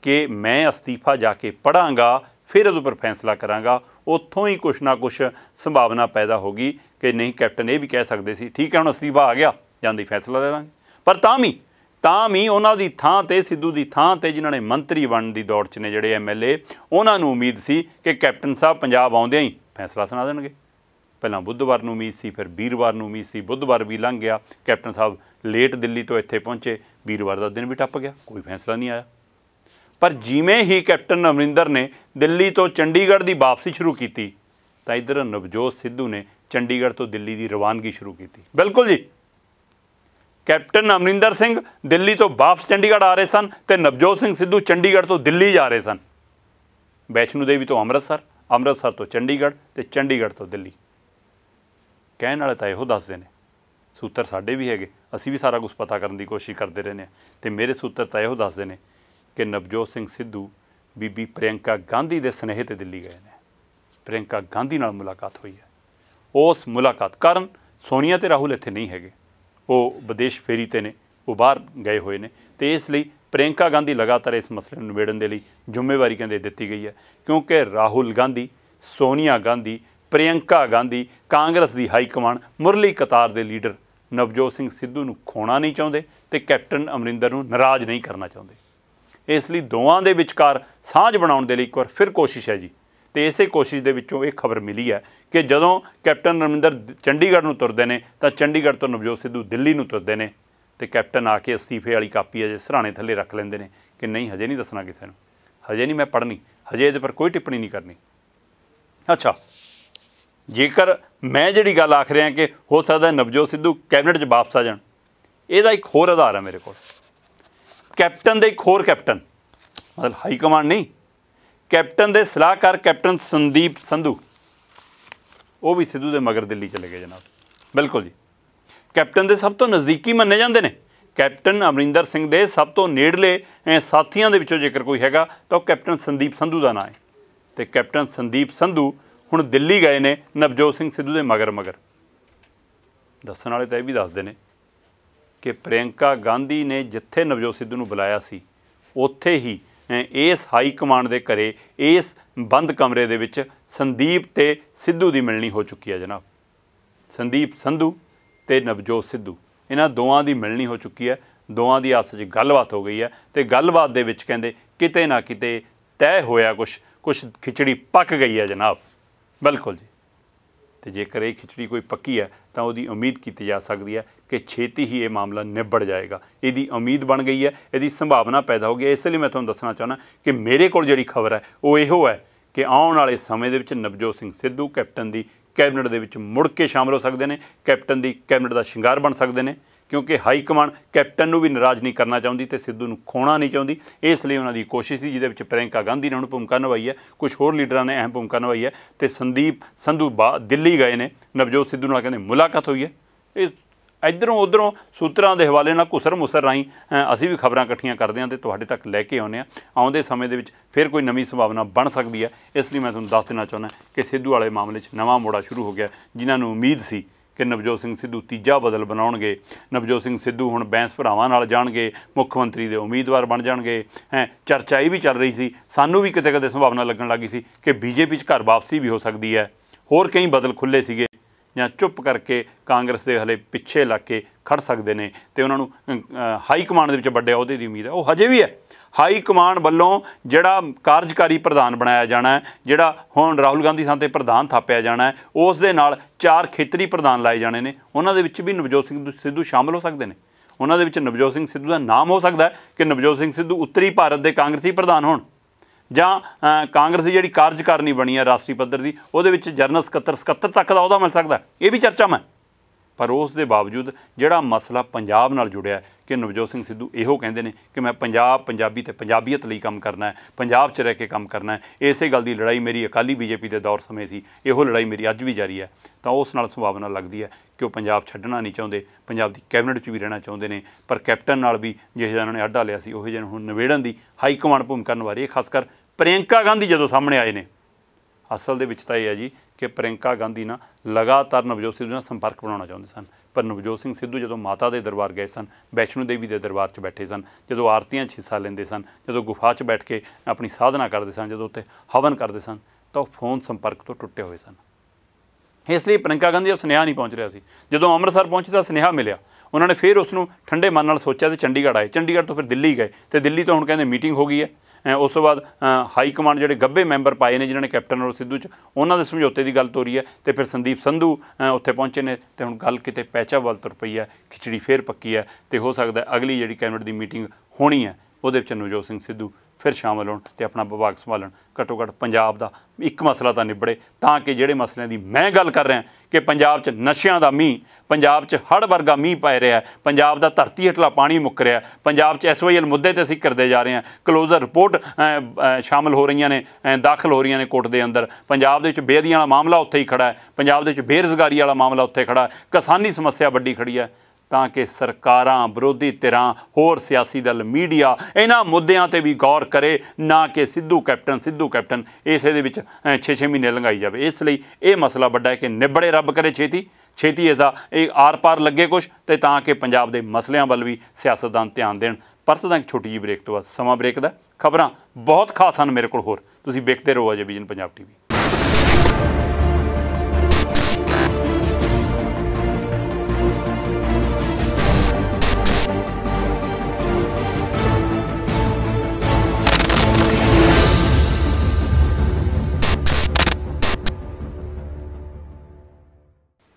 ਕਿ ਮੈਂ ਅਸਤੀਫਾ ਜਾ ਕੇ ਪੜਾਂਗਾ ਫਿਰ ਉਹਦੇ ਉੱਪਰ ਫੈਸਲਾ ਕਰਾਂਗਾ ਉੱਥੋਂ ਹੀ ਕੁਛ ਨਾ ਕੁਛ ਸੰਭਾਵਨਾ ਪੈਦਾ ਹੋ ਗਈ ਕਿ ਨਹੀਂ ਕੈਪਟਨ ਇਹ ਵੀ ਕਹਿ ਸਕਦੇ ਸੀ ਠੀਕ ਹੈ ਹੁਣ ਅਸਤੀਫਾ ਆ ਗਿਆ ਜਾਂਦੀ ਫੈਸਲਾ ਲੈ ਲਾਂਗੇ ਪਰ ਤਾਂ ਵੀ ਤਾਂ ਵੀ ਉਹਨਾਂ ਦੀ ਥਾਂ ਤੇ ਸਿੱਧੂ ਦੀ ਥਾਂ ਤੇ ਜਿਨ੍ਹਾਂ ਨੇ ਮੰਤਰੀ ਬਣਨ ਦੀ ਦੌੜ 'ਚ ਨੇ ਜਿਹੜੇ ਐਮਐਲਏ ਉਹਨਾਂ ਨੂੰ ਉਮੀਦ ਸੀ ਕਿ ਕੈਪਟਨ ਸਾਹਿਬ ਪੰਜਾਬ ਆਉਂਦਿਆਂ ਹੀ ਫੈਸਲਾ ਸੁਣਾ ਦੇਣਗੇ ਪਹਿਲਾਂ ਬੁੱਧਵਾਰ ਨੂੰ ਉਮੀਦ ਸੀ ਫਿਰ ਵੀਰਵਾਰ ਨੂੰ ਉਮੀਦ ਸੀ ਬੁੱਧਵਾਰ ਵੀ ਲੰਘ ਗਿਆ ਕੈਪਟਨ ਸਾਹਿਬ ਲੇਟ ਦਿੱਲੀ ਤੋਂ ਇੱਥੇ ਪਹੁੰਚੇ ਵੀਰਵਾਰ ਦਾ ਦਿਨ ਵੀ ਟੱਪ ਗਿਆ ਕੋਈ ਫੈਸਲਾ ਨਹੀਂ ਆਇਆ ਪਰ ਜਿਵੇਂ ਹੀ ਕੈਪਟਨ ਅਮਰਿੰਦਰ ਨੇ ਦਿੱਲੀ ਤੋਂ ਚੰਡੀਗੜ੍ਹ ਦੀ ਵਾਪਸੀ ਸ਼ੁਰੂ ਕੀਤੀ ਤਾਂ ਇਧਰ ਨਵਜੋਤ ਸਿੱਧੂ ਨੇ ਚੰਡੀਗੜ੍ਹ ਤੋਂ ਦਿੱਲੀ ਦੀ ਰਵਾਨਗੀ ਸ਼ੁਰੂ ਕੀਤੀ ਬਿਲਕੁਲ ਜੀ ਕੈਪਟਨ ਅਮਰਿੰਦਰ ਸਿੰਘ ਦਿੱਲੀ ਤੋਂ ਵਾਪਸ ਚੰਡੀਗੜ੍ਹ ਆ ਰਹੇ ਸਨ ਤੇ ਨਵਜੋਤ ਸਿੰਘ ਸਿੱਧੂ ਚੰਡੀਗੜ੍ਹ ਤੋਂ ਦਿੱਲੀ ਜਾ ਰਹੇ ਸਨ ਵੈਸ਼ਨੂ ਦੇਵੀ ਤੋਂ ਅੰਮ੍ਰਿਤਸਰ ਅੰਮ੍ਰਿਤਸਰ ਤੋਂ ਚੰਡੀਗੜ੍ਹ ਤੇ ਚੰਡੀਗੜ੍ਹ ਤੋਂ ਦਿੱਲੀ ਕਹਿਣ ਵਾਲੇ ਤਾਂ ਇਹੋ ਦੱਸਦੇ ਨੇ ਸੂਤਰ ਸਾਡੇ ਵੀ ਹੈਗੇ ਅਸੀਂ ਵੀ ਸਾਰਾ ਕੁਝ ਪਤਾ ਕਰਨ ਦੀ ਕੋਸ਼ਿਸ਼ ਕਰਦੇ ਰਹਿੰਦੇ ਆ ਤੇ ਮੇਰੇ ਸੂਤਰ ਤਾਂ ਇਹੋ ਦੱਸਦੇ ਨੇ ਕਿ ਨਵਜੋਤ ਸਿੰਘ ਸਿੱਧੂ ਬੀਬੀ ਪ੍ਰਿਯੰਕਾ ਗਾਂਧੀ ਦੇ ਸਨੇਹ ਤੇ ਦਿੱਲੀ ਗਏ ਨੇ ਪ੍ਰਿਯੰਕਾ ਗਾਂਧੀ ਨਾਲ ਮੁਲਾਕਾਤ ਹੋਈ ਹੈ ਉਸ ਮੁਲਾਕਾਤ ਕਾਰਨ ਸੋਨੀਆ ਤੇ ਰਾਹੁਲ ਇੱਥੇ ਨਹੀਂ ਹੈਗੇ ਉਹ ਵਿਦੇਸ਼ ਫੇਰੀ ਤੇ ਨੇ ਉਹ ਬਾਹਰ ਗਏ ਹੋਏ ਨੇ ਤੇ ਇਸ ਲਈ ਪ੍ਰਿਯੰਕਾ ਗਾਂਧੀ ਲਗਾਤਾਰ ਇਸ ਮਸਲੇ ਨੂੰ ਨਿਬੇੜਨ ਦੇ ਲਈ ਜ਼ਿੰਮੇਵਾਰੀ ਕਹਿੰਦੇ ਦਿੱਤੀ ਗਈ ਹੈ ਕਿਉਂਕਿ ਰਾਹੁਲ ਗਾਂਧੀ ਸੋਨੀਆ ਗਾਂਧੀ ਪ੍ਰਿਯੰਕਾ ਗਾਂਧੀ ਕਾਂਗਰਸ ਦੀ ਹਾਈ ਕਮਾਂਡ ਮੁਰਲੀ ਕਤਾਰ ਦੇ ਲੀਡਰ ਨਵਜੋਤ ਸਿੰਘ ਸਿੱਧੂ ਨੂੰ ਖੋਣਾ ਨਹੀਂ ਚਾਹੁੰਦੇ ਤੇ ਕੈਪਟਨ ਅਮਰਿੰਦਰ ਨੂੰ ਨਾਰਾਜ਼ ਨਹੀਂ ਕਰਨਾ ਚਾਹੁੰਦੇ ਇਸ ਲਈ ਦੋਵਾਂ ਦੇ ਵਿਚਕਾਰ ਸਾਂਝ ਬਣਾਉਣ ਦੇ ਲਈ ਇੱਕ ਵਾਰ ਫਿਰ ਕੋਸ਼ਿਸ਼ ਹੈ ਜੀ ਤੇ ਇਸੇ ਕੋਸ਼ਿਸ਼ ਦੇ ਵਿੱਚੋਂ ਇਹ ਖਬਰ ਮਿਲੀ ਹੈ ਕਿ ਜਦੋਂ ਕੈਪਟਨ ਅਮਰਿੰਦਰ ਚੰਡੀਗੜ੍ਹ ਨੂੰ ਤੁਰਦੇ ਨੇ ਤਾਂ ਚੰਡੀਗੜ੍ਹ ਤੋਂ ਨਵਜੋਤ ਸਿੱਧੂ ਦਿੱਲੀ ਨੂੰ ਤੁਰਦੇ ਨੇ ਤੇ ਕੈਪਟਨ ਆ ਕੇ ਅਸਤੀਫੇ ਵਾਲੀ ਕਾਪੀ ਅਜੇ ਸਰਾਣੇ ਥੱਲੇ ਰੱਖ ਲੈਂਦੇ ਨੇ ਕਿ ਨਹੀਂ ਹਜੇ ਨਹੀਂ ਦੱਸਣਾ ਕਿਸੇ ਨੂੰ ਹਜੇ ਨਹੀਂ ਮੈਂ ਪੜ੍ਹਨੀ ਹਜੇ ਇਹਦੇ ਪਰ ਕੋਈ ਟਿੱਪਣੀ ਨਹੀਂ ਕਰਨੀ ਅੱਛਾ ਜੇਕਰ ਮੈਂ ਜਿਹੜੀ ਗੱਲ ਆਖ ਰਿਹਾ ਕਿ ਹੋ ਸਕਦਾ ਨਵਜੋਤ ਸਿੱਧੂ ਕੈਬਨਿਟ 'ਚ ਵਾਪਸ ਆ ਜਾਣ ਇਹਦਾ ਇੱਕ ਹੋਰ ਆਧਾਰ ਹੈ ਮੇਰੇ ਕੋਲ ਕੈਪਟਨ ਦੇ ਇੱਕ ਹੋਰ ਕੈਪਟਨ ਮਤਲਬ ਹਾਈ ਕਮਾਂਡ ਨਹੀਂ ਕੈਪਟਨ ਦੇ ਸਲਾਹਕਾਰ ਕੈਪਟਨ ਸੰਦੀਪ ਸੰਧੂ ਉਹ ਵੀ ਸਿੱਧੂ ਦੇ ਮਗਰ ਦਿੱਲੀ ਚਲੇ ਗਏ ਜਨਾਬ ਬਿਲਕੁਲ ਜੀ ਕੈਪਟਨ ਦੇ ਸਭ ਤੋਂ ਨਜ਼ਦੀਕੀ ਮੰਨੇ ਜਾਂਦੇ ਨੇ ਕੈਪਟਨ ਅਮਰਿੰਦਰ ਸਿੰਘ ਦੇ ਸਭ ਤੋਂ ਨੇੜਲੇ ਸਾਥੀਆਂ ਦੇ ਵਿੱਚੋਂ ਜੇਕਰ ਕੋਈ ਹੈਗਾ ਤਾਂ ਉਹ ਕੈਪਟਨ ਸੰਦੀਪ ਸੰਧੂ ਦਾ ਨਾਮ ਹੈ ਤੇ ਕੈਪਟਨ ਸੰਦੀਪ ਸੰਧੂ ਹੁਣ ਦਿੱਲੀ ਗਏ ਨੇ ਨਵਜੋਤ ਸਿੰਘ ਸਿੱਧੂ ਦੇ ਮਗਰ ਮਗਰ ਦੱਸਣ ਵਾਲੇ ਤਾਂ ਇਹ ਵੀ ਦੱਸਦੇ ਨੇ ਕਿ ਪ੍ਰਿਯੰਕਾ ਗਾਂਧੀ ਨੇ ਜਿੱਥੇ ਨਵਜੋਤ ਸਿੱਧੂ ਨੂੰ ਬੁਲਾਇਆ ਸੀ ਉੱਥੇ ਹੀ ਇਸ ਹਾਈ ਕਮਾਂਡ ਦੇ ਘਰੇ ਇਸ ਬੰਦ ਕਮਰੇ ਦੇ ਵਿੱਚ ਸੰਦੀਪ ਤੇ ਸਿੱਧੂ ਦੀ ਮਿਲਣੀ ਹੋ ਚੁੱਕੀ ਹੈ ਜਨਾਬ ਸੰਦੀਪ ਸੰਧੂ ਤੇ ਨਵਜੋਤ ਸਿੱਧੂ ਇਹਨਾਂ ਦੋਵਾਂ ਦੀ ਮਿਲਣੀ ਹੋ ਚੁੱਕੀ ਹੈ ਦੋਵਾਂ ਦੀ ਆਪਸ ਵਿੱਚ ਗੱਲਬਾਤ ਹੋ ਗਈ ਹੈ ਤੇ ਗੱਲਬਾਤ ਦੇ ਵਿੱਚ ਕਹਿੰਦੇ ਕਿਤੇ ਨਾ ਕਿਤੇ ਤੈਅ ਹੋਇਆ ਕੁਝ ਕੁਝ ਖਿਚੜੀ ਪੱਕ ਗਈ ਹੈ ਜਨਾਬ ਬਿਲਕੁਲ ਜੀ ਤੇ ਜੇਕਰ ਇਹ ਖਿਚੜੀ ਕੋਈ ਪੱਕੀ ਹੈ ਤਾਂ ਉਹਦੀ ਉਮੀਦ ਕੀਤੀ ਜਾ ਸਕਦੀ ਹੈ ਕਿ ਛੇਤੀ ਹੀ ਇਹ ਮਾਮਲਾ ਨਿਬੜ ਜਾਏਗਾ ਇਹਦੀ ਉਮੀਦ ਬਣ ਗਈ ਹੈ ਇਹਦੀ ਸੰਭਾਵਨਾ ਪੈਦਾ ਹੋ ਗਈ ਹੈ ਇਸ ਲਈ ਮੈਂ ਤੁਹਾਨੂੰ ਦੱਸਣਾ ਚਾਹੁੰਦਾ ਕਿ ਮੇਰੇ ਕੋਲ ਜਿਹੜੀ ਖਬਰ ਹੈ ਉਹ ਇਹੋ ਹੈ ਕਿ ਆਉਣ ਵਾਲੇ ਸਮੇਂ ਦੇ ਵਿੱਚ ਨਵਜੋਤ ਸਿੰਘ ਸਿੱਧੂ ਕੈਪਟਨ ਦੀ ਕੈਬਨਿਟ ਦੇ ਵਿੱਚ ਮੁੜ ਕੇ ਸ਼ਾਮਲ ਹੋ ਸਕਦੇ ਨੇ ਕੈਪਟਨ ਦੀ ਕੈਬਨਿਟ ਦਾ ਸ਼ਿੰਗਾਰ ਬਣ ਸਕਦੇ ਨੇ ਕਿਉਂਕਿ ਹਾਈ ਕਮਾਂਡ ਕੈਪਟਨ ਨੂੰ ਵੀ ਨਾਰਾਜ਼ ਨਹੀਂ ਕਰਨਾ ਚਾਹੁੰਦੀ ਤੇ ਸਿੱਧੂ ਨੂੰ ਖੋਣਾ ਨਹੀਂ ਚਾਹੁੰਦੀ ਇਸ ਲਈ ਉਹਨਾਂ ਦੀ ਕੋਸ਼ਿਸ਼ ਸੀ ਜਿਹਦੇ ਵਿੱਚ ਪ੍ਰਿੰਕਾ ਗਾਂਧੀ ਨੇ ਉਹਨੂੰ ਭੂਮਿਕਾ ਨਿਭਾਈ ਹੈ ਕੁਝ ਹੋਰ ਲੀਡਰਾਂ ਨੇ ਅਹਿਮ ਭੂਮਿਕਾ ਨਿਭਾਈ ਹੈ ਤੇ ਸੰਦੀਪ ਸੰਧੂ ਦਿੱਲੀ ਗਏ ਨੇ ਨਵਜੋਤ ਸਿੱਧੂ ਨਾਲ ਕਹਿੰਦੇ ਮੁਲਾਕਾਤ ਹੋਈ ਹੈ ਇਹ ਇਧਰੋਂ ਉਧਰੋਂ ਸੂਤਰਾਂ ਦੇ ਹਵਾਲੇ ਨਾਲ ਘੁਸਰ ਮੁਸਰ ਰਾਈ ਅਸੀਂ ਵੀ ਖਬਰਾਂ ਇਕੱਠੀਆਂ ਕਰਦੇ ਹਾਂ ਤੇ ਤੁਹਾਡੇ ਤੱਕ ਲੈ ਕੇ ਆਉਂਦੇ ਆ ਆਉਂਦੇ ਸਮੇਂ ਦੇ ਵਿੱਚ ਫਿਰ ਕੋਈ ਨਵੀਂ ਸੰਭਾਵਨਾ ਬਣ ਸਕਦੀ ਹੈ ਇਸ ਲਈ ਮੈਂ ਤੁਹਾਨੂੰ ਦੱਸ ਦੇਣਾ ਚਾਹੁੰਦਾ ਕਿ ਸਿੱਧੂ ਵਾਲੇ ਮਾਮਲੇ 'ਚ ਨਵਾਂ ਮੋੜਾ ਸ਼ੁਰੂ ਹੋ ਗਿਆ ਜਿਨ੍ਹਾਂ ਨੂੰ ਉਮੀਦ ਸੀ ਕਿ ਨਵਜੋਤ ਸਿੰਘ ਸਿੱਧੂ ਤੀਜਾ ਬਦਲ ਬਣਾਉਣਗੇ ਨਵਜੋਤ ਸਿੰਘ ਸਿੱਧੂ ਹੁਣ ਬੈਂਸ ਭਰਾਵਾਂ ਨਾਲ ਜਾਣਗੇ ਮੁੱਖ ਮੰਤਰੀ ਦੇ ਉਮੀਦਵਾਰ ਬਣ ਜਾਣਗੇ ਹੈ ਚਰਚਾ ਇਹ ਵੀ ਚੱਲ ਰਹੀ ਸੀ ਸਾਨੂੰ ਵੀ ਕਿਤੇ ਕਦੇ ਸੰਭਾਵਨਾ ਲੱਗਣ ਲੱਗੀ ਸੀ ਕਿ ਬੀਜੇਪੀ 'ਚ ਘਰ ਵਾਪਸੀ ਵੀ ਹੋ ਸਕਦੀ ਹੈ ਹੋਰ ਕਈ ਬਦਲ ਖੁੱਲੇ ਸੀਗੇ ਜਾਂ ਚੁੱਪ ਕਰਕੇ ਕਾਂਗਰਸ ਦੇ ਹਲੇ ਪਿੱਛੇ ਲੱਗ ਕੇ ਖੜ ਸਕਦੇ ਨੇ ਤੇ ਉਹਨਾਂ ਨੂੰ ਹਾਈ ਕਮਾਂਡ ਦੇ ਵਿੱਚ ਵੱਡੇ ਅਹੁਦੇ ਦੀ ਉਮੀਦ ਹੈ ਉਹ ਹਜੇ ਵੀ ਹੈ ਹਾਈ ਕਮਾਂਡ ਵੱਲੋਂ ਜਿਹੜਾ ਕਾਰਜਕਾਰੀ ਪ੍ਰਧਾਨ ਬਣਾਇਆ ਜਾਣਾ ਹੈ ਜਿਹੜਾ ਹੁਣ ਰਾਹੁਲ ਗਾਂਧੀ ਸਾਹਿਬ ਤੇ ਪ੍ਰਧਾਨ ਥਾਪਿਆ ਜਾਣਾ ਹੈ ਉਸ ਦੇ ਨਾਲ ਚਾਰ ਖੇਤਰੀ ਪ੍ਰਧਾਨ ਲਾਏ ਜਾਣੇ ਨੇ ਉਹਨਾਂ ਦੇ ਵਿੱਚ ਵੀ ਨਵਜੋਤ ਸਿੰਘ ਸਿੱਧੂ ਸ਼ਾਮਲ ਹੋ ਸਕਦੇ ਨੇ ਉਹਨਾਂ ਦੇ ਵਿੱਚ ਨਵਜੋਤ ਸਿੰਘ ਸਿੱਧੂ ਦਾ ਨਾਮ ਹੋ ਸਕਦਾ ਹੈ ਕਿ ਨਵਜੋਤ ਸਿੰਘ ਸਿੱਧੂ ਉੱਤਰੀ ਭਾਰਤ ਦੇ ਕਾਂਗਰਸੀ ਪ੍ਰਧਾਨ ਹੋਣ ਜਾਂ ਕਾਂਗਰਸ ਦੀ ਜਿਹੜੀ ਕਾਰਜਕਾਰਨੀ ਬਣੀ ਹੈ ਰਾਸ਼ਟਰੀ ਪੱਧਰ ਦੀ ਉਹਦੇ ਵਿੱਚ ਜਰਨਲ ਸਕੱਤਰ ਸਕੱਤਰ ਤੱਕ ਦਾ ਉਹਦਾ ਮਿਲ ਸਕਦਾ ਇਹ ਵੀ ਚਰਚਾ ਮੈਂ ਪਰ ਉਸ ਦੇ ਬਾਵਜੂਦ ਜਿਹੜਾ ਮਸਲਾ ਪੰਜਾਬ ਨਾਲ ਜੁੜਿਆ ਕਿ ਨਵਜੋਤ ਸਿੰਘ ਸਿੱਧੂ ਇਹੋ ਕਹਿੰਦੇ ਨੇ ਕਿ ਮੈਂ ਪੰਜਾਬ ਪੰਜਾਬੀ ਤੇ ਪੰਜਾਬੀਅਤ ਲਈ ਕੰਮ ਕਰਨਾ ਹੈ ਪੰਜਾਬ 'ਚ ਰਹਿ ਕੇ ਕੰਮ ਕਰਨਾ ਹੈ ਇਸੇ ਗੱਲ ਦੀ ਲੜਾਈ ਮੇਰੀ ਅਕਾਲੀ ਬੀਜੇਪੀ ਦੇ ਦੌਰ ਸਮੇਂ ਸੀ ਇਹੋ ਲੜਾਈ ਮੇਰੀ ਅੱਜ ਵੀ ਜਾਰੀ ਹੈ ਤਾਂ ਉਸ ਨਾਲ ਸੰਭਾਵਨਾ ਲੱਗਦੀ ਹੈ ਕਿ ਉਹ ਪੰਜਾਬ ਛੱਡਣਾ ਨਹੀਂ ਚਾਹੁੰਦੇ ਪੰਜਾਬ ਦੀ ਕੈਬਨਿਟ 'ਚ ਵੀ ਰਹਿਣਾ ਚਾਹੁੰਦੇ ਨੇ ਪਰ ਕੈਪਟਨ ਨਾਲ ਵੀ ਜਿਹੇ ਜਿਹਨਾਂ ਨੇ ਅੱਡਾ ਲਿਆ ਸੀ ਉਹ ਜਿਹਨਾਂ ਹੁਣ ਨਵੇੜਨ ਦੀ ਹਾਈ ਕਮਾਂਡ ਭੂਮਿਕਾ ਨਿਭਾਰੀ ਹੈ ਖਾਸ ਕਰ ਪ੍ਰਿਯੰਕਾ ਗਾਂਧੀ ਜਦੋਂ ਸਾਹਮਣੇ ਆਏ ਨੇ ਅਸਲ ਦੇ ਵਿੱਚ ਤਾਂ ਇਹ ਹੈ ਜੀ ਕਿ ਪ੍ਰਿਯੰਕਾ ਗਾਂਧੀ ਨਾਲ ਲਗਾਤਾਰ ਨਵਜੋਤ ਸਿੰਘ ਨਾਲ ਸੰਪਰਕ ਬਣਾਉਣਾ ਚਾਹੁੰਦੇ ਸਨ ਪਰ ਨਵਜੋਤ ਸਿੰਘ ਸਿੱਧੂ ਜਦੋਂ ਮਾਤਾ ਦੇ ਦਰਬਾਰ ਗਏ ਸਨ ਵੈਸ਼ਨੂ ਦੇਵੀ ਦੇ ਦਰਬਾਰ 'ਚ ਬੈਠੇ ਸਨ ਜਦੋਂ ਆਰਤੀਆਂ 'ਚ ਹਿੱਸਾ ਲੈਂਦੇ ਸਨ ਜਦੋਂ ਗੁਫਾ 'ਚ ਬੈਠ ਕੇ ਆਪਣੀ ਸਾਧਨਾ ਕਰਦੇ ਸਨ ਜਦੋਂ ਉੱਥੇ ਹਵਨ ਕਰਦੇ ਸਨ ਤਾਂ ਉਹ ਫੋਨ ਸੰਪਰਕ ਤੋਂ ਟੁੱਟੇ ਹੋਏ ਸਨ ਇਸ ਲਈ ਪ੍ਰਿੰਕਾ ਗਾਂਧੀ ਉਹ ਸੁਨੇਹਾ ਨਹੀਂ ਪਹੁੰਚ ਰਿਹਾ ਸੀ ਜਦੋਂ ਅੰਮ੍ਰਿਤਸਰ ਪਹੁੰਚੇ ਤਾਂ ਸੁਨੇਹਾ ਮਿਲਿਆ ਉਹਨਾਂ ਨੇ ਫਿਰ ਉਸ ਨੂੰ ਠੰਡੇ ਮਨ ਨਾਲ ਸੋਚਿਆ ਤੇ ਚੰਡੀਗੜ੍ਹ ਆਏ ਚੰਡੀਗੜ੍ਹ ਤੋਂ ਫਿਰ ਦਿੱਲੀ ਗਏ ਤੇ ਦਿੱਲੀ ਤੋਂ ਹੁਣ ਕਹਿੰਦੇ ਮੀਟਿੰਗ ਹੋ ਗਈ ਹੈ ਉਸ ਤੋਂ ਬਾਅਦ ਹਾਈ ਕਮਾਂਡ ਜਿਹੜੇ ਗੱਬੇ ਮੈਂਬਰ ਪਾਏ ਨੇ ਜਿਨ੍ਹਾਂ ਨੇ ਕੈਪਟਨ ਰੋ ਸਿੱਧੂ ਚ ਉਹਨਾਂ ਦੇ ਸਮਝੌਤੇ ਦੀ ਗੱਲ ਤੋਰੀ ਹੈ ਤੇ ਫਿਰ ਸੰਦੀਪ ਸੰਧੂ ਉੱਥੇ ਪਹੁੰਚੇ ਨੇ ਤੇ ਹੁਣ ਗੱਲ ਕਿਤੇ ਪੈਚਾ ਵੱਲ ਤੁਰ ਪਈ ਹੈ ਖਿਚੜੀ ਫੇਰ ਪੱਕੀ ਹੈ ਤੇ ਹੋ ਸਕਦਾ ਅਗਲੀ ਜਿਹੜੀ ਕੈਬਨਿਟ ਦੀ ਮੀਟਿੰਗ ਹੋਣੀ ਹੈ ਉਹਦੇ ਵਿੱਚ ਨਵਜੋਤ ਸਿੰਘ ਸਿੱਧੂ ਫਿਰ ਸ਼ਾਮਲ ਹੋਣ ਤੇ ਆਪਣਾ ਵਿਭਾਗ ਸੰਭਾਲਣ ਘੱਟੋ ਘੱਟ ਪੰਜਾਬ ਦਾ ਇੱਕ ਮਸਲਾ ਤਾਂ ਨਿਬੜੇ ਤਾਂ ਕਿ ਜਿਹੜੇ ਮਸਲਿਆਂ ਦੀ ਮੈਂ ਗੱਲ ਕਰ ਰਿਹਾ ਕਿ ਪੰਜਾਬ 'ਚ ਨਸ਼ਿਆਂ ਦਾ ਮੀਂਹ ਪੰਜਾਬ 'ਚ ਹੜ ਵਰਗਾ ਮੀਂਹ ਪੈ ਰਿਹਾ ਪੰਜਾਬ ਦਾ ਧਰਤੀ ਹੇਠਲਾ ਪਾਣੀ ਮੁੱਕ ਰਿਹਾ ਪੰਜਾਬ 'ਚ ਐਸਓਐਲ ਮੁੱਦੇ ਤੇ ਅਸੀਂ ਕਰਦੇ ਜਾ ਰਹੇ ਹਾਂ ਕਲੋਜ਼ਰ ਰਿਪੋਰਟ ਸ਼ਾਮਲ ਹੋ ਰਹੀਆਂ ਨੇ ਦਾਖਲ ਹੋ ਰਹੀਆਂ ਨੇ ਕੋਰਟ ਦੇ ਅੰਦਰ ਪੰਜਾਬ ਦੇ ਵਿੱਚ ਬੇਦੀਆਂ ਵਾਲਾ ਮਾਮਲਾ ਉੱਥੇ ਹੀ ਖੜਾ ਹੈ ਪੰਜਾਬ ਦੇ ਵਿੱਚ ਬੇਰਜ਼ਗਾਰੀ ਵਾਲਾ ਮਾਮਲਾ ਉੱਥੇ ਖੜਾ ਹੈ ਕਿਸਾਨੀ ਸਮੱਸਿਆ ਵੱਡੀ ਖੜੀ ਹੈ ਤਾਂ ਕਿ ਸਰਕਾਰਾਂ ਵਿਰੋਧੀ ਧਿਰਾਂ ਹੋਰ ਸਿਆਸੀ ਦਲ ਮੀਡੀਆ ਇਹਨਾਂ ਮੁੱਦਿਆਂ ਤੇ ਵੀ ਗੌਰ ਕਰੇ ਨਾ ਕਿ ਸਿੱਧੂ ਕੈਪਟਨ ਸਿੱਧੂ ਕੈਪਟਨ ਇਸੇ ਦੇ ਵਿੱਚ 6-6 ਮਹੀਨੇ ਲੰਘਾਈ ਜਾਵੇ ਇਸ ਲਈ ਇਹ ਮਸਲਾ ਵੱਡਾ ਹੈ ਕਿ ਨਿਬੜੇ ਰੱਬ ਕਰੇ ਛੇਤੀ ਛੇਤੀ ਇਸ ਦਾ ਇਹ ਆਰ-ਪਾਰ ਲੱਗੇ ਕੁਝ ਤੇ ਤਾਂ ਕਿ ਪੰਜਾਬ ਦੇ ਮਸਲਿਆਂ ਵੱਲ ਵੀ ਸਿਆਸਤਦਾਨ ਧਿਆਨ ਦੇਣ ਪਰਤ ਦਾ ਇੱਕ ਛੋਟੀ ਜਿਹੀ ਬ੍ਰੇਕ ਤੋਂ ਬਾਅਦ ਸਮਾਂ ਬ੍ਰੇਕ ਦਾ ਖਬਰਾਂ ਬਹੁਤ ਖਾਸ ਹਨ ਮੇਰੇ ਕੋਲ ਹੋਰ ਤੁਸੀਂ ਵੇਖਦੇ ਰਹੋ ਅਜੇ vision Punjab TV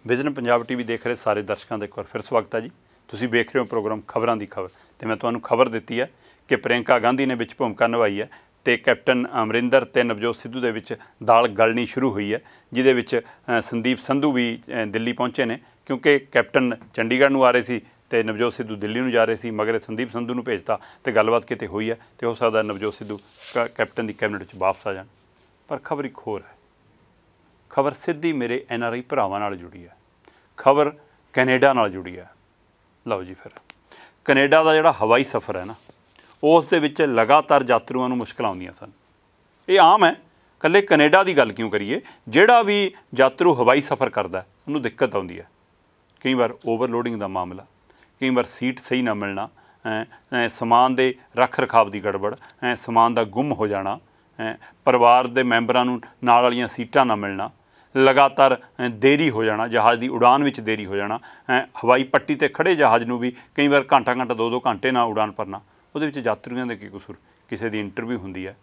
vision Punjab TV ਦੇਖ ਰਹੇ ਸਾਰੇ ਦਰਸ਼ਕਾਂ ਦਾ ਇੱਕ ਵਾਰ ਫਿਰ ਸਵਾਗਤ ਹੈ ਜੀ ਤੁਸੀਂ ਵੇਖ ਰਹੇ ਹੋ ਪ੍ਰੋਗਰਾਮ ਖਬਰਾਂ ਦੀ ਖਬਰ ਤੇ ਮੈਂ ਤੁਹਾਨੂੰ ਖਬਰ ਦਿੱਤੀ ਹੈ ਕਿ ਪ੍ਰਿੰਕਾ ਗਾਂਧੀ ਨੇ ਵਿੱਚ ਭੂਮਿਕਾ ਨਿਭਾਈ ਹੈ ਤੇ ਕੈਪਟਨ ਅਮਰਿੰਦਰ ਤੇ ਨਵਜੋਤ ਸਿੱਧੂ ਦੇ ਵਿੱਚ ਦਾਲ ਗਲਣੀ ਸ਼ੁਰੂ ਹੋਈ ਹੈ ਜਿਹਦੇ ਵਿੱਚ ਸੰਦੀਪ ਸੰਧੂ ਵੀ ਦਿੱਲੀ ਪਹੁੰਚੇ ਨੇ ਕਿਉਂਕਿ ਕੈਪਟਨ ਚੰਡੀਗੜ੍ਹ ਨੂੰ ਆ ਰਹੇ ਸੀ ਤੇ ਨਵਜੋਤ ਸਿੱਧੂ ਦਿੱਲੀ ਨੂੰ ਜਾ ਰਹੇ ਸੀ ਮਗਰ ਸੰਦੀਪ ਸੰਧੂ ਨੂੰ ਭੇਜਤਾ ਤੇ ਗੱਲਬਾਤ ਕਿਤੇ ਹੋਈ ਹੈ ਤੇ ਹੋ ਸਕਦਾ ਨਵਜੋਤ ਸਿੱਧੂ ਕੈਪਟਨ ਦੀ ਕੈਬਨਿਟ ਵਿੱਚ ਵਾਪਸ ਆ ਜਾਣ ਪਰ ਖਬਰ ਇੱਕ ਹੋਰ ਹੈ ਖਬਰ ਸਿੱਧੀ ਮੇਰੇ ਐਨ ਆਰ ਆਈ ਭਰਾਵਾਂ ਨਾਲ ਜੁੜੀ ਹੈ ਖਬਰ ਕੈਨੇਡਾ ਨਾਲ ਜੁੜੀ ਹੈ ਲਓ ਜੀ ਫਿਰ ਕੈਨੇਡਾ ਦਾ ਜਿਹੜਾ ਹਵਾਈ ਸਫ਼ਰ ਹੈ ਨਾ ਉਸ ਦੇ ਵਿੱਚ ਲਗਾਤਾਰ ਯਾਤਰੂਆਂ ਨੂੰ ਮੁਸ਼ਕਲਾਂ ਆਉਂਦੀਆਂ ਸਨ ਇਹ ਆਮ ਹੈ ਕੱਲੇ ਕੈਨੇਡਾ ਦੀ ਗੱਲ ਕਿਉਂ ਕਰੀਏ ਜਿਹੜਾ ਵੀ ਯਾਤਰੂ ਹਵਾਈ ਸਫ਼ਰ ਕਰਦਾ ਉਹਨੂੰ ਦਿੱਕਤ ਆਉਂਦੀ ਹੈ ਕਈ ਵਾਰ ਓਵਰਲੋਡਿੰਗ ਦਾ ਮਾਮਲਾ ਕਈ ਵਾਰ ਸੀਟ ਸਹੀ ਨਾ ਮਿਲਣਾ ਸਮਾਨ ਦੇ ਰੱਖ ਰਖਾਵ ਦੀ ਗੜਬੜ ਸਮਾਨ ਦਾ ਗੁੰਮ ਹੋ ਜਾਣਾ ਪਰਿਵਾਰ ਦੇ ਮੈਂਬਰਾਂ ਨੂੰ ਨਾਲ ਵਾਲੀਆਂ ਸੀਟਾਂ ਨਾ ਮਿਲਣਾ ਲਗਾਤਾਰ ਦੇਰੀ ਹੋ ਜਾਣਾ ਜਹਾਜ਼ ਦੀ ਉਡਾਨ ਵਿੱਚ ਦੇਰੀ ਹੋ ਜਾਣਾ ਹਵਾਈ ਪੱਟੀ ਤੇ ਖੜੇ ਜਹਾਜ਼ ਨੂੰ ਵੀ ਕਈ ਵਾਰ ਘੰਟਾ ਘੰਟਾ ਦੋ ਦੋ ਘੰਟੇ ਨਾਲ ਉਡਾਨ ਭਰਨਾ ਉਹਦੇ ਵਿੱਚ ਯਾਤਰੀਆਂ ਦੇ ਕੀ ਕਸੂਰ ਕਿਸੇ ਦੀ ਇੰਟਰਵਿਊ ਹੁੰਦੀ ਹੈ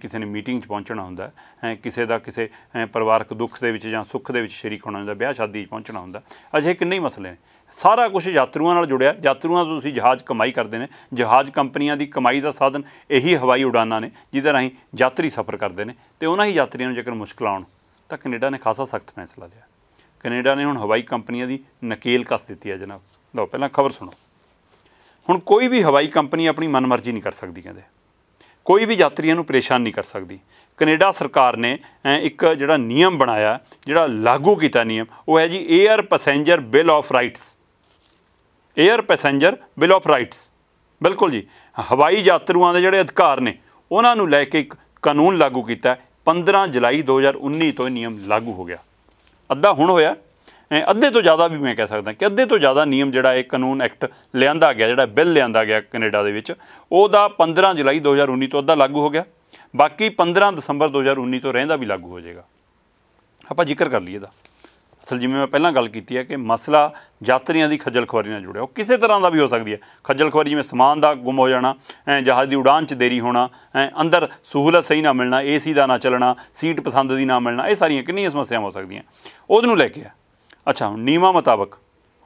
ਕਿਸੇ ਨੇ ਮੀਟਿੰਗ 'ਚ ਪਹੁੰਚਣਾ ਹੁੰਦਾ ਹੈ ਕਿਸੇ ਦਾ ਕਿਸੇ ਪਰਿਵਾਰਕ ਦੁੱਖ ਦੇ ਵਿੱਚ ਜਾਂ ਸੁੱਖ ਦੇ ਵਿੱਚ ਸ਼ਰੀਕ ਹੋਣਾ ਹੁੰਦਾ ਵਿਆਹ ਸ਼ਾਦੀ 'ਚ ਪਹੁੰਚਣਾ ਹੁੰਦਾ ਅਜੇ ਕਿੰਨੇ ਹੀ ਮਸਲੇ ਨੇ ਸਾਰਾ ਕੁਝ ਯਾਤਰੂਆਂ ਨਾਲ ਜੁੜਿਆ ਯਾਤਰੂਆਂ ਤੋਂ ਤੁਸੀਂ ਜਹਾਜ਼ ਕਮਾਈ ਕਰਦੇ ਨੇ ਜਹਾਜ਼ ਕੰਪਨੀਆਂ ਦੀ ਕਮਾਈ ਦਾ ਸਾਧਨ ਇਹੀ ਹਵਾਈ ਉਡਾਨਾਂ ਨੇ ਜਿਹਦੇ ਰਾਹੀਂ ਯਾਤਰੀ ਸਫ਼ਰ ਕਰਦੇ ਨੇ ਤੇ ਉਹਨਾਂ ਹੀ ਯਾਤਰੀਆਂ ਨੂੰ ਜੇਕਰ ਮੁਸ਼ਕਲ ਆਉਣ ਤਾਂ ਕੈਨੇਡਾ ਨੇ ਖਾਸਾ ਸਖਤ ਫੈਸਲਾ ਲਿਆ ਕੈਨੇਡਾ ਨੇ ਹੁਣ ਹਵਾਈ ਕੰਪਨੀਆਂ ਦੀ ਨਕੇਲ ਕੱਸ ਦਿੱਤੀ ਹੈ ਜਨਾਬ ਲਓ ਪਹਿਲਾਂ ਖਬਰ ਸੁਣੋ ਹੁਣ ਕੋਈ ਵੀ ਹਵਾਈ ਕੰਪਨੀ ਆਪਣੀ ਮਨਮਰਜ਼ੀ ਨਹੀਂ ਕਰ ਸਕਦੀ ਕਹਿੰਦੇ ਕੋਈ ਵੀ ਯਾਤਰੀਆਂ ਨੂੰ ਪਰੇਸ਼ਾਨ ਨਹੀਂ ਕਰ ਸਕਦੀ ਕੈਨੇਡਾ ਸਰਕਾਰ ਨੇ ਇੱਕ ਜਿਹੜਾ ਨਿਯਮ ਬਣਾਇਆ ਜਿਹੜਾ ਲਾਗੂ ਕੀਤਾ ਨਿਯਮ ਉਹ ਹੈ ਜੀ air passenger bill of rights air passenger bill of rights ਬਿਲਕੁਲ ਜੀ ਹਵਾਈ ਯਾਤਰੂਆਂ ਦੇ ਜਿਹੜੇ ਅਧਿਕਾਰ ਨੇ ਉਹਨਾਂ ਨੂੰ ਲੈ ਕੇ ਇੱਕ ਕਾਨੂੰਨ ਲਾਗੂ ਕੀਤਾ 15 ਜੁਲਾਈ 2019 ਤੋਂ ਇਹ ਨਿਯਮ ਲਾਗੂ ਹੋ ਗਿਆ ਅੱਧਾ ਹੁਣ ਹੋਇਆ ਅੱਧੇ ਤੋਂ ਜ਼ਿਆਦਾ ਵੀ ਮੈਂ ਕਹਿ ਸਕਦਾ ਕਿ ਅੱਧੇ ਤੋਂ ਜ਼ਿਆਦਾ ਨਿਯਮ ਜਿਹੜਾ ਇਹ ਕਾਨੂੰਨ ਐਕਟ ਲਿਆਂਦਾ ਗਿਆ ਜਿਹੜਾ ਬਿੱਲ ਲਿਆਂਦਾ ਗਿਆ ਕੈਨੇਡਾ ਦੇ ਵਿੱਚ ਉਹਦਾ 15 ਜੁਲਾਈ 2019 ਤੋਂ ਅੱਧਾ ਲਾਗੂ ਹੋ ਗਿਆ ਬਾਕੀ 15 ਦਸੰਬਰ 2019 ਤੋਂ ਰਹਿੰਦਾ ਵੀ ਲਾਗੂ ਹੋ ਜਾਏਗਾ ਆਪਾਂ ਜ਼ਿਕਰ ਕਰ ਲਈਏ ਦਾ ਅਸਲ ਜਿਵੇਂ ਮੈਂ ਪਹਿਲਾਂ ਗੱਲ ਕੀਤੀ ਹੈ ਕਿ ਮਸਲਾ ਯਾਤਰੀਆਂ ਦੀ ਖੱਜਲ ਖਵਾਰੀ ਨਾਲ ਜੁੜਿਆ ਉਹ ਕਿਸੇ ਤਰ੍ਹਾਂ ਦਾ ਵੀ ਹੋ ਸਕਦੀ ਹੈ ਖੱਜਲ ਖਵਾਰੀ ਜਿਵੇਂ ਸਮਾਨ ਦਾ ਗੁੰਮ ਹੋ ਜਾਣਾ ਜਹਾਜ਼ ਦੀ ਉਡਾਨ 'ਚ ਦੇਰੀ ਹੋਣਾ ਅੰਦਰ ਸਹੂਲਤ ਸਹੀ ਨਾ ਮਿਲਣਾ ਏਸੀ ਦਾ ਨਾ ਚੱਲਣਾ ਸੀਟ ਪਸੰਦ ਦੀ ਨਾ ਮਿਲਣਾ ਇਹ ਸਾਰੀਆਂ ਕਿੰਨੀਆਂ ਸਮੱਸਿਆਵਾਂ ਹੋ ਸਕਦੀਆਂ ਨੂੰ ਲੈ ਕੇ ਆ ਅੱਛਾ ਹੁਣ ਨੀਮਾ ਮੁਤਾਬਕ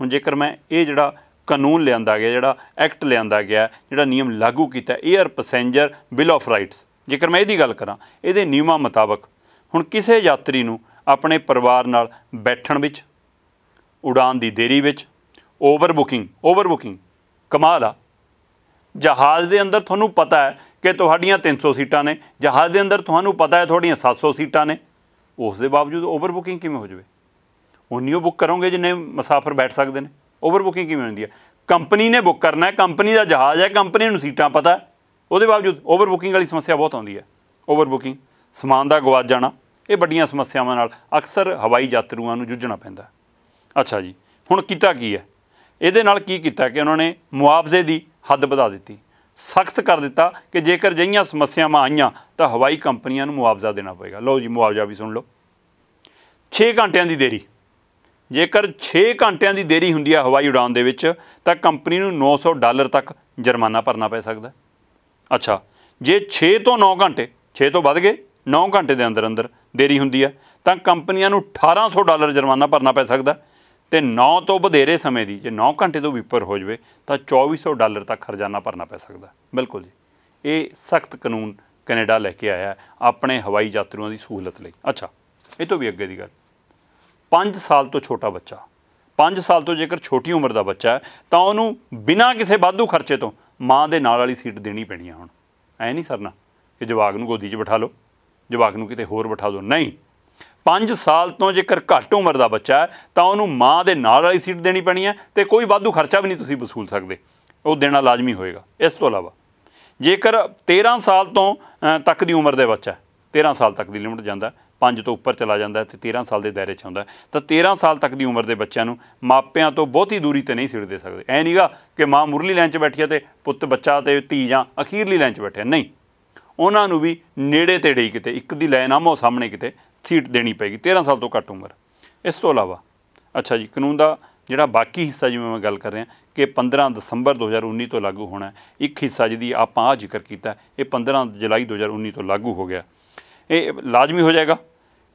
ਹੁਣ ਜੇਕਰ ਮੈਂ ਇਹ ਜਿਹੜਾ ਕਾਨੂੰਨ ਲਿਆਂਦਾ ਗਿਆ ਜਿਹੜਾ ਐਕਟ ਲਿਆਂਦਾ ਗਿਆ ਜਿਹੜਾ ਨਿਯਮ ਲਾਗੂ ਕੀਤਾ air passenger bill of rights ਜੇਕਰ ਮੈਂ ਇਹਦੀ ਗੱਲ ਕਰਾਂ ਇਹਦੇ ਨੀਵਾ ਮੁਤਾਬਕ ਹੁਣ ਕਿਸੇ ਯਾਤਰੀ ਨੂੰ ਆਪਣੇ ਪਰਿਵਾਰ ਨਾਲ ਬੈਠਣ ਵਿੱਚ ਉਡਾਨ ਦੀ ਦੇਰੀ ਵਿੱਚ ਓਵਰ ਬੁਕਿੰਗ ਓਵਰ ਬੁਕਿੰਗ ਕਮਾਲ ਆ ਜਹਾਜ਼ ਦੇ ਅੰਦਰ ਤੁਹਾਨੂੰ ਪਤਾ ਹੈ ਕਿ ਤੁਹਾਡੀਆਂ 300 ਸੀਟਾਂ ਨੇ ਜਹਾਜ਼ ਦੇ ਅੰਦਰ ਤੁਹਾਨੂੰ ਪਤਾ ਹੈ ਤੁਹਾਡੀਆਂ 700 ਸੀਟਾਂ ਨੇ ਉਸ ਦੇ ਬਾਵਜੂਦ ਓਵਰ ਬੁਕਿੰਗ ਕਿਵੇਂ ਹੋ ਜਾਵੇ ਉਨੀ ਬੁੱਕ ਕਰੋਗੇ ਜਿੰਨੇ ਮੁਸਾਫਰ ਬੈਠ ਸਕਦੇ ਨੇ ਓਵਰ ਬੁਕਿੰਗ ਕਿਵੇਂ ਹੁੰਦੀ ਹੈ ਕੰਪਨੀ ਨੇ ਬੁੱਕ ਕਰਨਾ ਹੈ ਕੰਪਨੀ ਦਾ ਜਹਾਜ਼ ਹੈ ਕੰਪਨੀ ਨੂੰ ਸੀਟਾਂ ਪਤਾ ਉਹਦੇ ਬਾਵਜੂਦ ਓਵਰ ਬੁਕਿੰਗ ਵਾਲੀ ਸਮੱਸਿਆ ਬਹੁਤ ਆਉਂਦੀ ਹੈ ਓਵਰ ਬੁਕਿੰਗ ਸਮਾਨ ਦਾ ਗਵਾਚ ਜਾਣਾ ਇਹ ਵੱਡੀਆਂ ਸਮੱਸਿਆਵਾਂ ਨਾਲ ਅਕਸਰ ਹਵਾਈ ਯਾਤਰੂਆਂ ਨੂੰ ਜੂਝਣਾ ਪੈਂਦਾ ਅੱਛਾ ਜੀ ਹੁਣ ਕੀਤਾ ਕੀ ਹੈ ਇਹਦੇ ਨਾਲ ਕੀ ਕੀਤਾ ਕਿ ਉਹਨਾਂ ਨੇ ਮੁਆਵਜ਼ੇ ਦੀ ਹੱਦ ਵਧਾ ਦਿੱਤੀ ਸਖਤ ਕਰ ਦਿੱਤਾ ਕਿ ਜੇਕਰ ਜਈਆਂ ਸਮੱਸਿਆਵਾਂ ਆਈਆਂ ਤਾਂ ਹਵਾਈ ਕੰਪਨੀਆਂ ਨੂੰ ਮੁਆਵਜ਼ਾ ਦੇਣਾ ਪਵੇਗਾ ਲਓ ਜੀ ਮੁਆਵਜ਼ਾ ਵੀ ਸੁਣ ਲਓ 6 ਘੰਟਿਆਂ ਦੀ ਦੇਰੀ ਜੇਕਰ 6 ਘੰਟਿਆਂ ਦੀ ਦੇਰੀ ਹੁੰਦੀ ਹੈ ਹਵਾਈ ਉਡਾਨ ਦੇ ਵਿੱਚ ਤਾਂ ਕੰਪਨੀ ਨੂੰ 900 ਡਾਲਰ ਤੱਕ ਜੁਰਮਾਨਾ ਭਰਨਾ ਪੈ ਸਕਦਾ ਅੱਛਾ ਜੇ 6 ਤੋਂ 9 ਘੰਟੇ 6 ਤੋਂ ਵੱਧ ਗਏ 9 ਘੰਟੇ ਦੇ ਅੰਦਰ ਅੰਦਰ ਦੇਰੀ ਹੁੰਦੀ ਆ ਤਾਂ ਕੰਪਨੀਆਂ ਨੂੰ 1800 ਡਾਲਰ ਜੁਰਮਾਨਾ ਭਰਨਾ ਪੈ ਸਕਦਾ ਤੇ 9 ਤੋਂ ਵਧੇਰੇ ਸਮੇਂ ਦੀ ਜੇ 9 ਘੰਟੇ ਤੋਂ ਵਿਪਰ ਹੋ ਜਵੇ ਤਾਂ 2400 ਡਾਲਰ ਤੱਕ ਖਰਜਾਨਾ ਭਰਨਾ ਪੈ ਸਕਦਾ ਬਿਲਕੁਲ ਜੀ ਇਹ ਸਖਤ ਕਾਨੂੰਨ ਕੈਨੇਡਾ ਲੈ ਕੇ ਆਇਆ ਆਪਣੇ ਹਵਾਈ ਯਾਤਰੀਆਂ ਦੀ ਸਹੂਲਤ ਲਈ ਅੱਛਾ ਇਹ ਤੋਂ ਵੀ ਅੱਗੇ ਦੀ ਗੱਲ 5 ਸਾਲ ਤੋਂ ਛੋਟਾ ਬੱਚਾ 5 ਸਾਲ ਤੋਂ ਜੇਕਰ ਛੋਟੀ ਉਮਰ ਦਾ ਬੱਚਾ ਹੈ ਤਾਂ ਉਹਨੂੰ ਬਿਨਾਂ ਕਿਸੇ ਵਾਧੂ ਖਰਚੇ ਤੋਂ ਮਾਂ ਦੇ ਨਾਲ ਵਾਲੀ ਸੀਟ ਦੇਣੀ ਪੈਣੀ ਹੈ ਹੁਣ ਐ ਨਹੀਂ ਸਰਨਾ ਕਿ ਜਵਾਗ ਨੂੰ ਗੋਦੀ 'ਚ ਬਿਠਾ ਲਓ ਜਵਾਕ ਨੂੰ ਕਿਤੇ ਹੋਰ ਬਿਠਾ ਦਿਓ ਨਹੀਂ 5 ਸਾਲ ਤੋਂ ਜੇਕਰ ਘੱਟ ਉਮਰ ਦਾ ਬੱਚਾ ਹੈ ਤਾਂ ਉਹਨੂੰ ਮਾਂ ਦੇ ਨਾਲ ਵਾਲੀ ਸੀਟ ਦੇਣੀ ਪੈਣੀ ਹੈ ਤੇ ਕੋਈ ਵਾਧੂ ਖਰਚਾ ਵੀ ਨਹੀਂ ਤੁਸੀਂ ਵਸੂਲ ਸਕਦੇ ਉਹ ਦੇਣਾ ਲਾਜ਼ਮੀ ਹੋਏਗਾ ਇਸ ਤੋਂ ਇਲਾਵਾ ਜੇਕਰ 13 ਸਾਲ ਤੋਂ ਤੱਕ ਦੀ ਉਮਰ ਦੇ ਬੱਚਾ ਹੈ 13 ਸਾਲ ਤੱਕ ਦੀ ਲਿਮਟ ਜਾਂਦਾ 5 ਤੋਂ ਉੱਪਰ ਚਲਾ ਜਾਂਦਾ ਤੇ 13 ਸਾਲ ਦੇ ਦਾਇਰੇ 'ਚ ਆਉਂਦਾ ਤਾਂ 13 ਸਾਲ ਤੱਕ ਦੀ ਉਮਰ ਦੇ ਬੱਚਿਆਂ ਨੂੰ ਮਾਪਿਆਂ ਤੋਂ ਬਹੁਤੀ ਦੂਰੀ ਤੇ ਨਹੀਂ ਸਿੜ ਦੇ ਸਕਦੇ ਐ ਨਹੀਂਗਾ ਕਿ ਮਾਂ ਮੁਰਲੀ ਲਾਈਨ 'ਚ ਬੈਠੀ ਹੈ ਤੇ ਪੁੱਤ ਬੱਚਾ ਤੇ ਧੀ ਜਾਂ ਅਖੀਰਲੀ ਲਾਈਨ 'ਚ ਬੈਠਿਆ ਨਹੀਂ ਉਹਨਾਂ ਨੂੰ ਵੀ ਨੇੜੇ ਤੇੜੇ ਹੀ ਕਿਤੇ ਇੱਕ ਦੀ ਲਾਈਨ ਆਮੋ ਸਾਹਮਣੇ ਕਿਤੇ ਸੀਟ ਦੇਣੀ ਪੈਗੀ 13 ਸਾਲ ਤੋਂ ਘੱਟ ਉਮਰ ਇਸ ਤੋਂ ਇਲਾਵਾ ਅੱਛਾ ਜੀ ਕਾਨੂੰਨ ਦਾ ਜਿਹੜਾ ਬਾਕੀ ਹਿੱਸਾ ਜਿਵੇਂ ਮੈਂ ਗੱਲ ਕਰ ਰਿਹਾ ਕਿ 15 ਦਸੰਬਰ 2019 ਤੋਂ ਲਾਗੂ ਹੋਣਾ ਇੱਕ ਹਿੱਸਾ ਜਿਹਦੀ ਆਪਾਂ ਆ ਜ਼ਿਕਰ ਕੀਤਾ ਇਹ 15 ਜੁਲਾਈ 2019 ਤੋਂ ਲਾਗੂ ਹੋ ਗਿਆ ਇਹ ਲਾਜ਼ਮੀ ਹੋ ਜਾਏਗਾ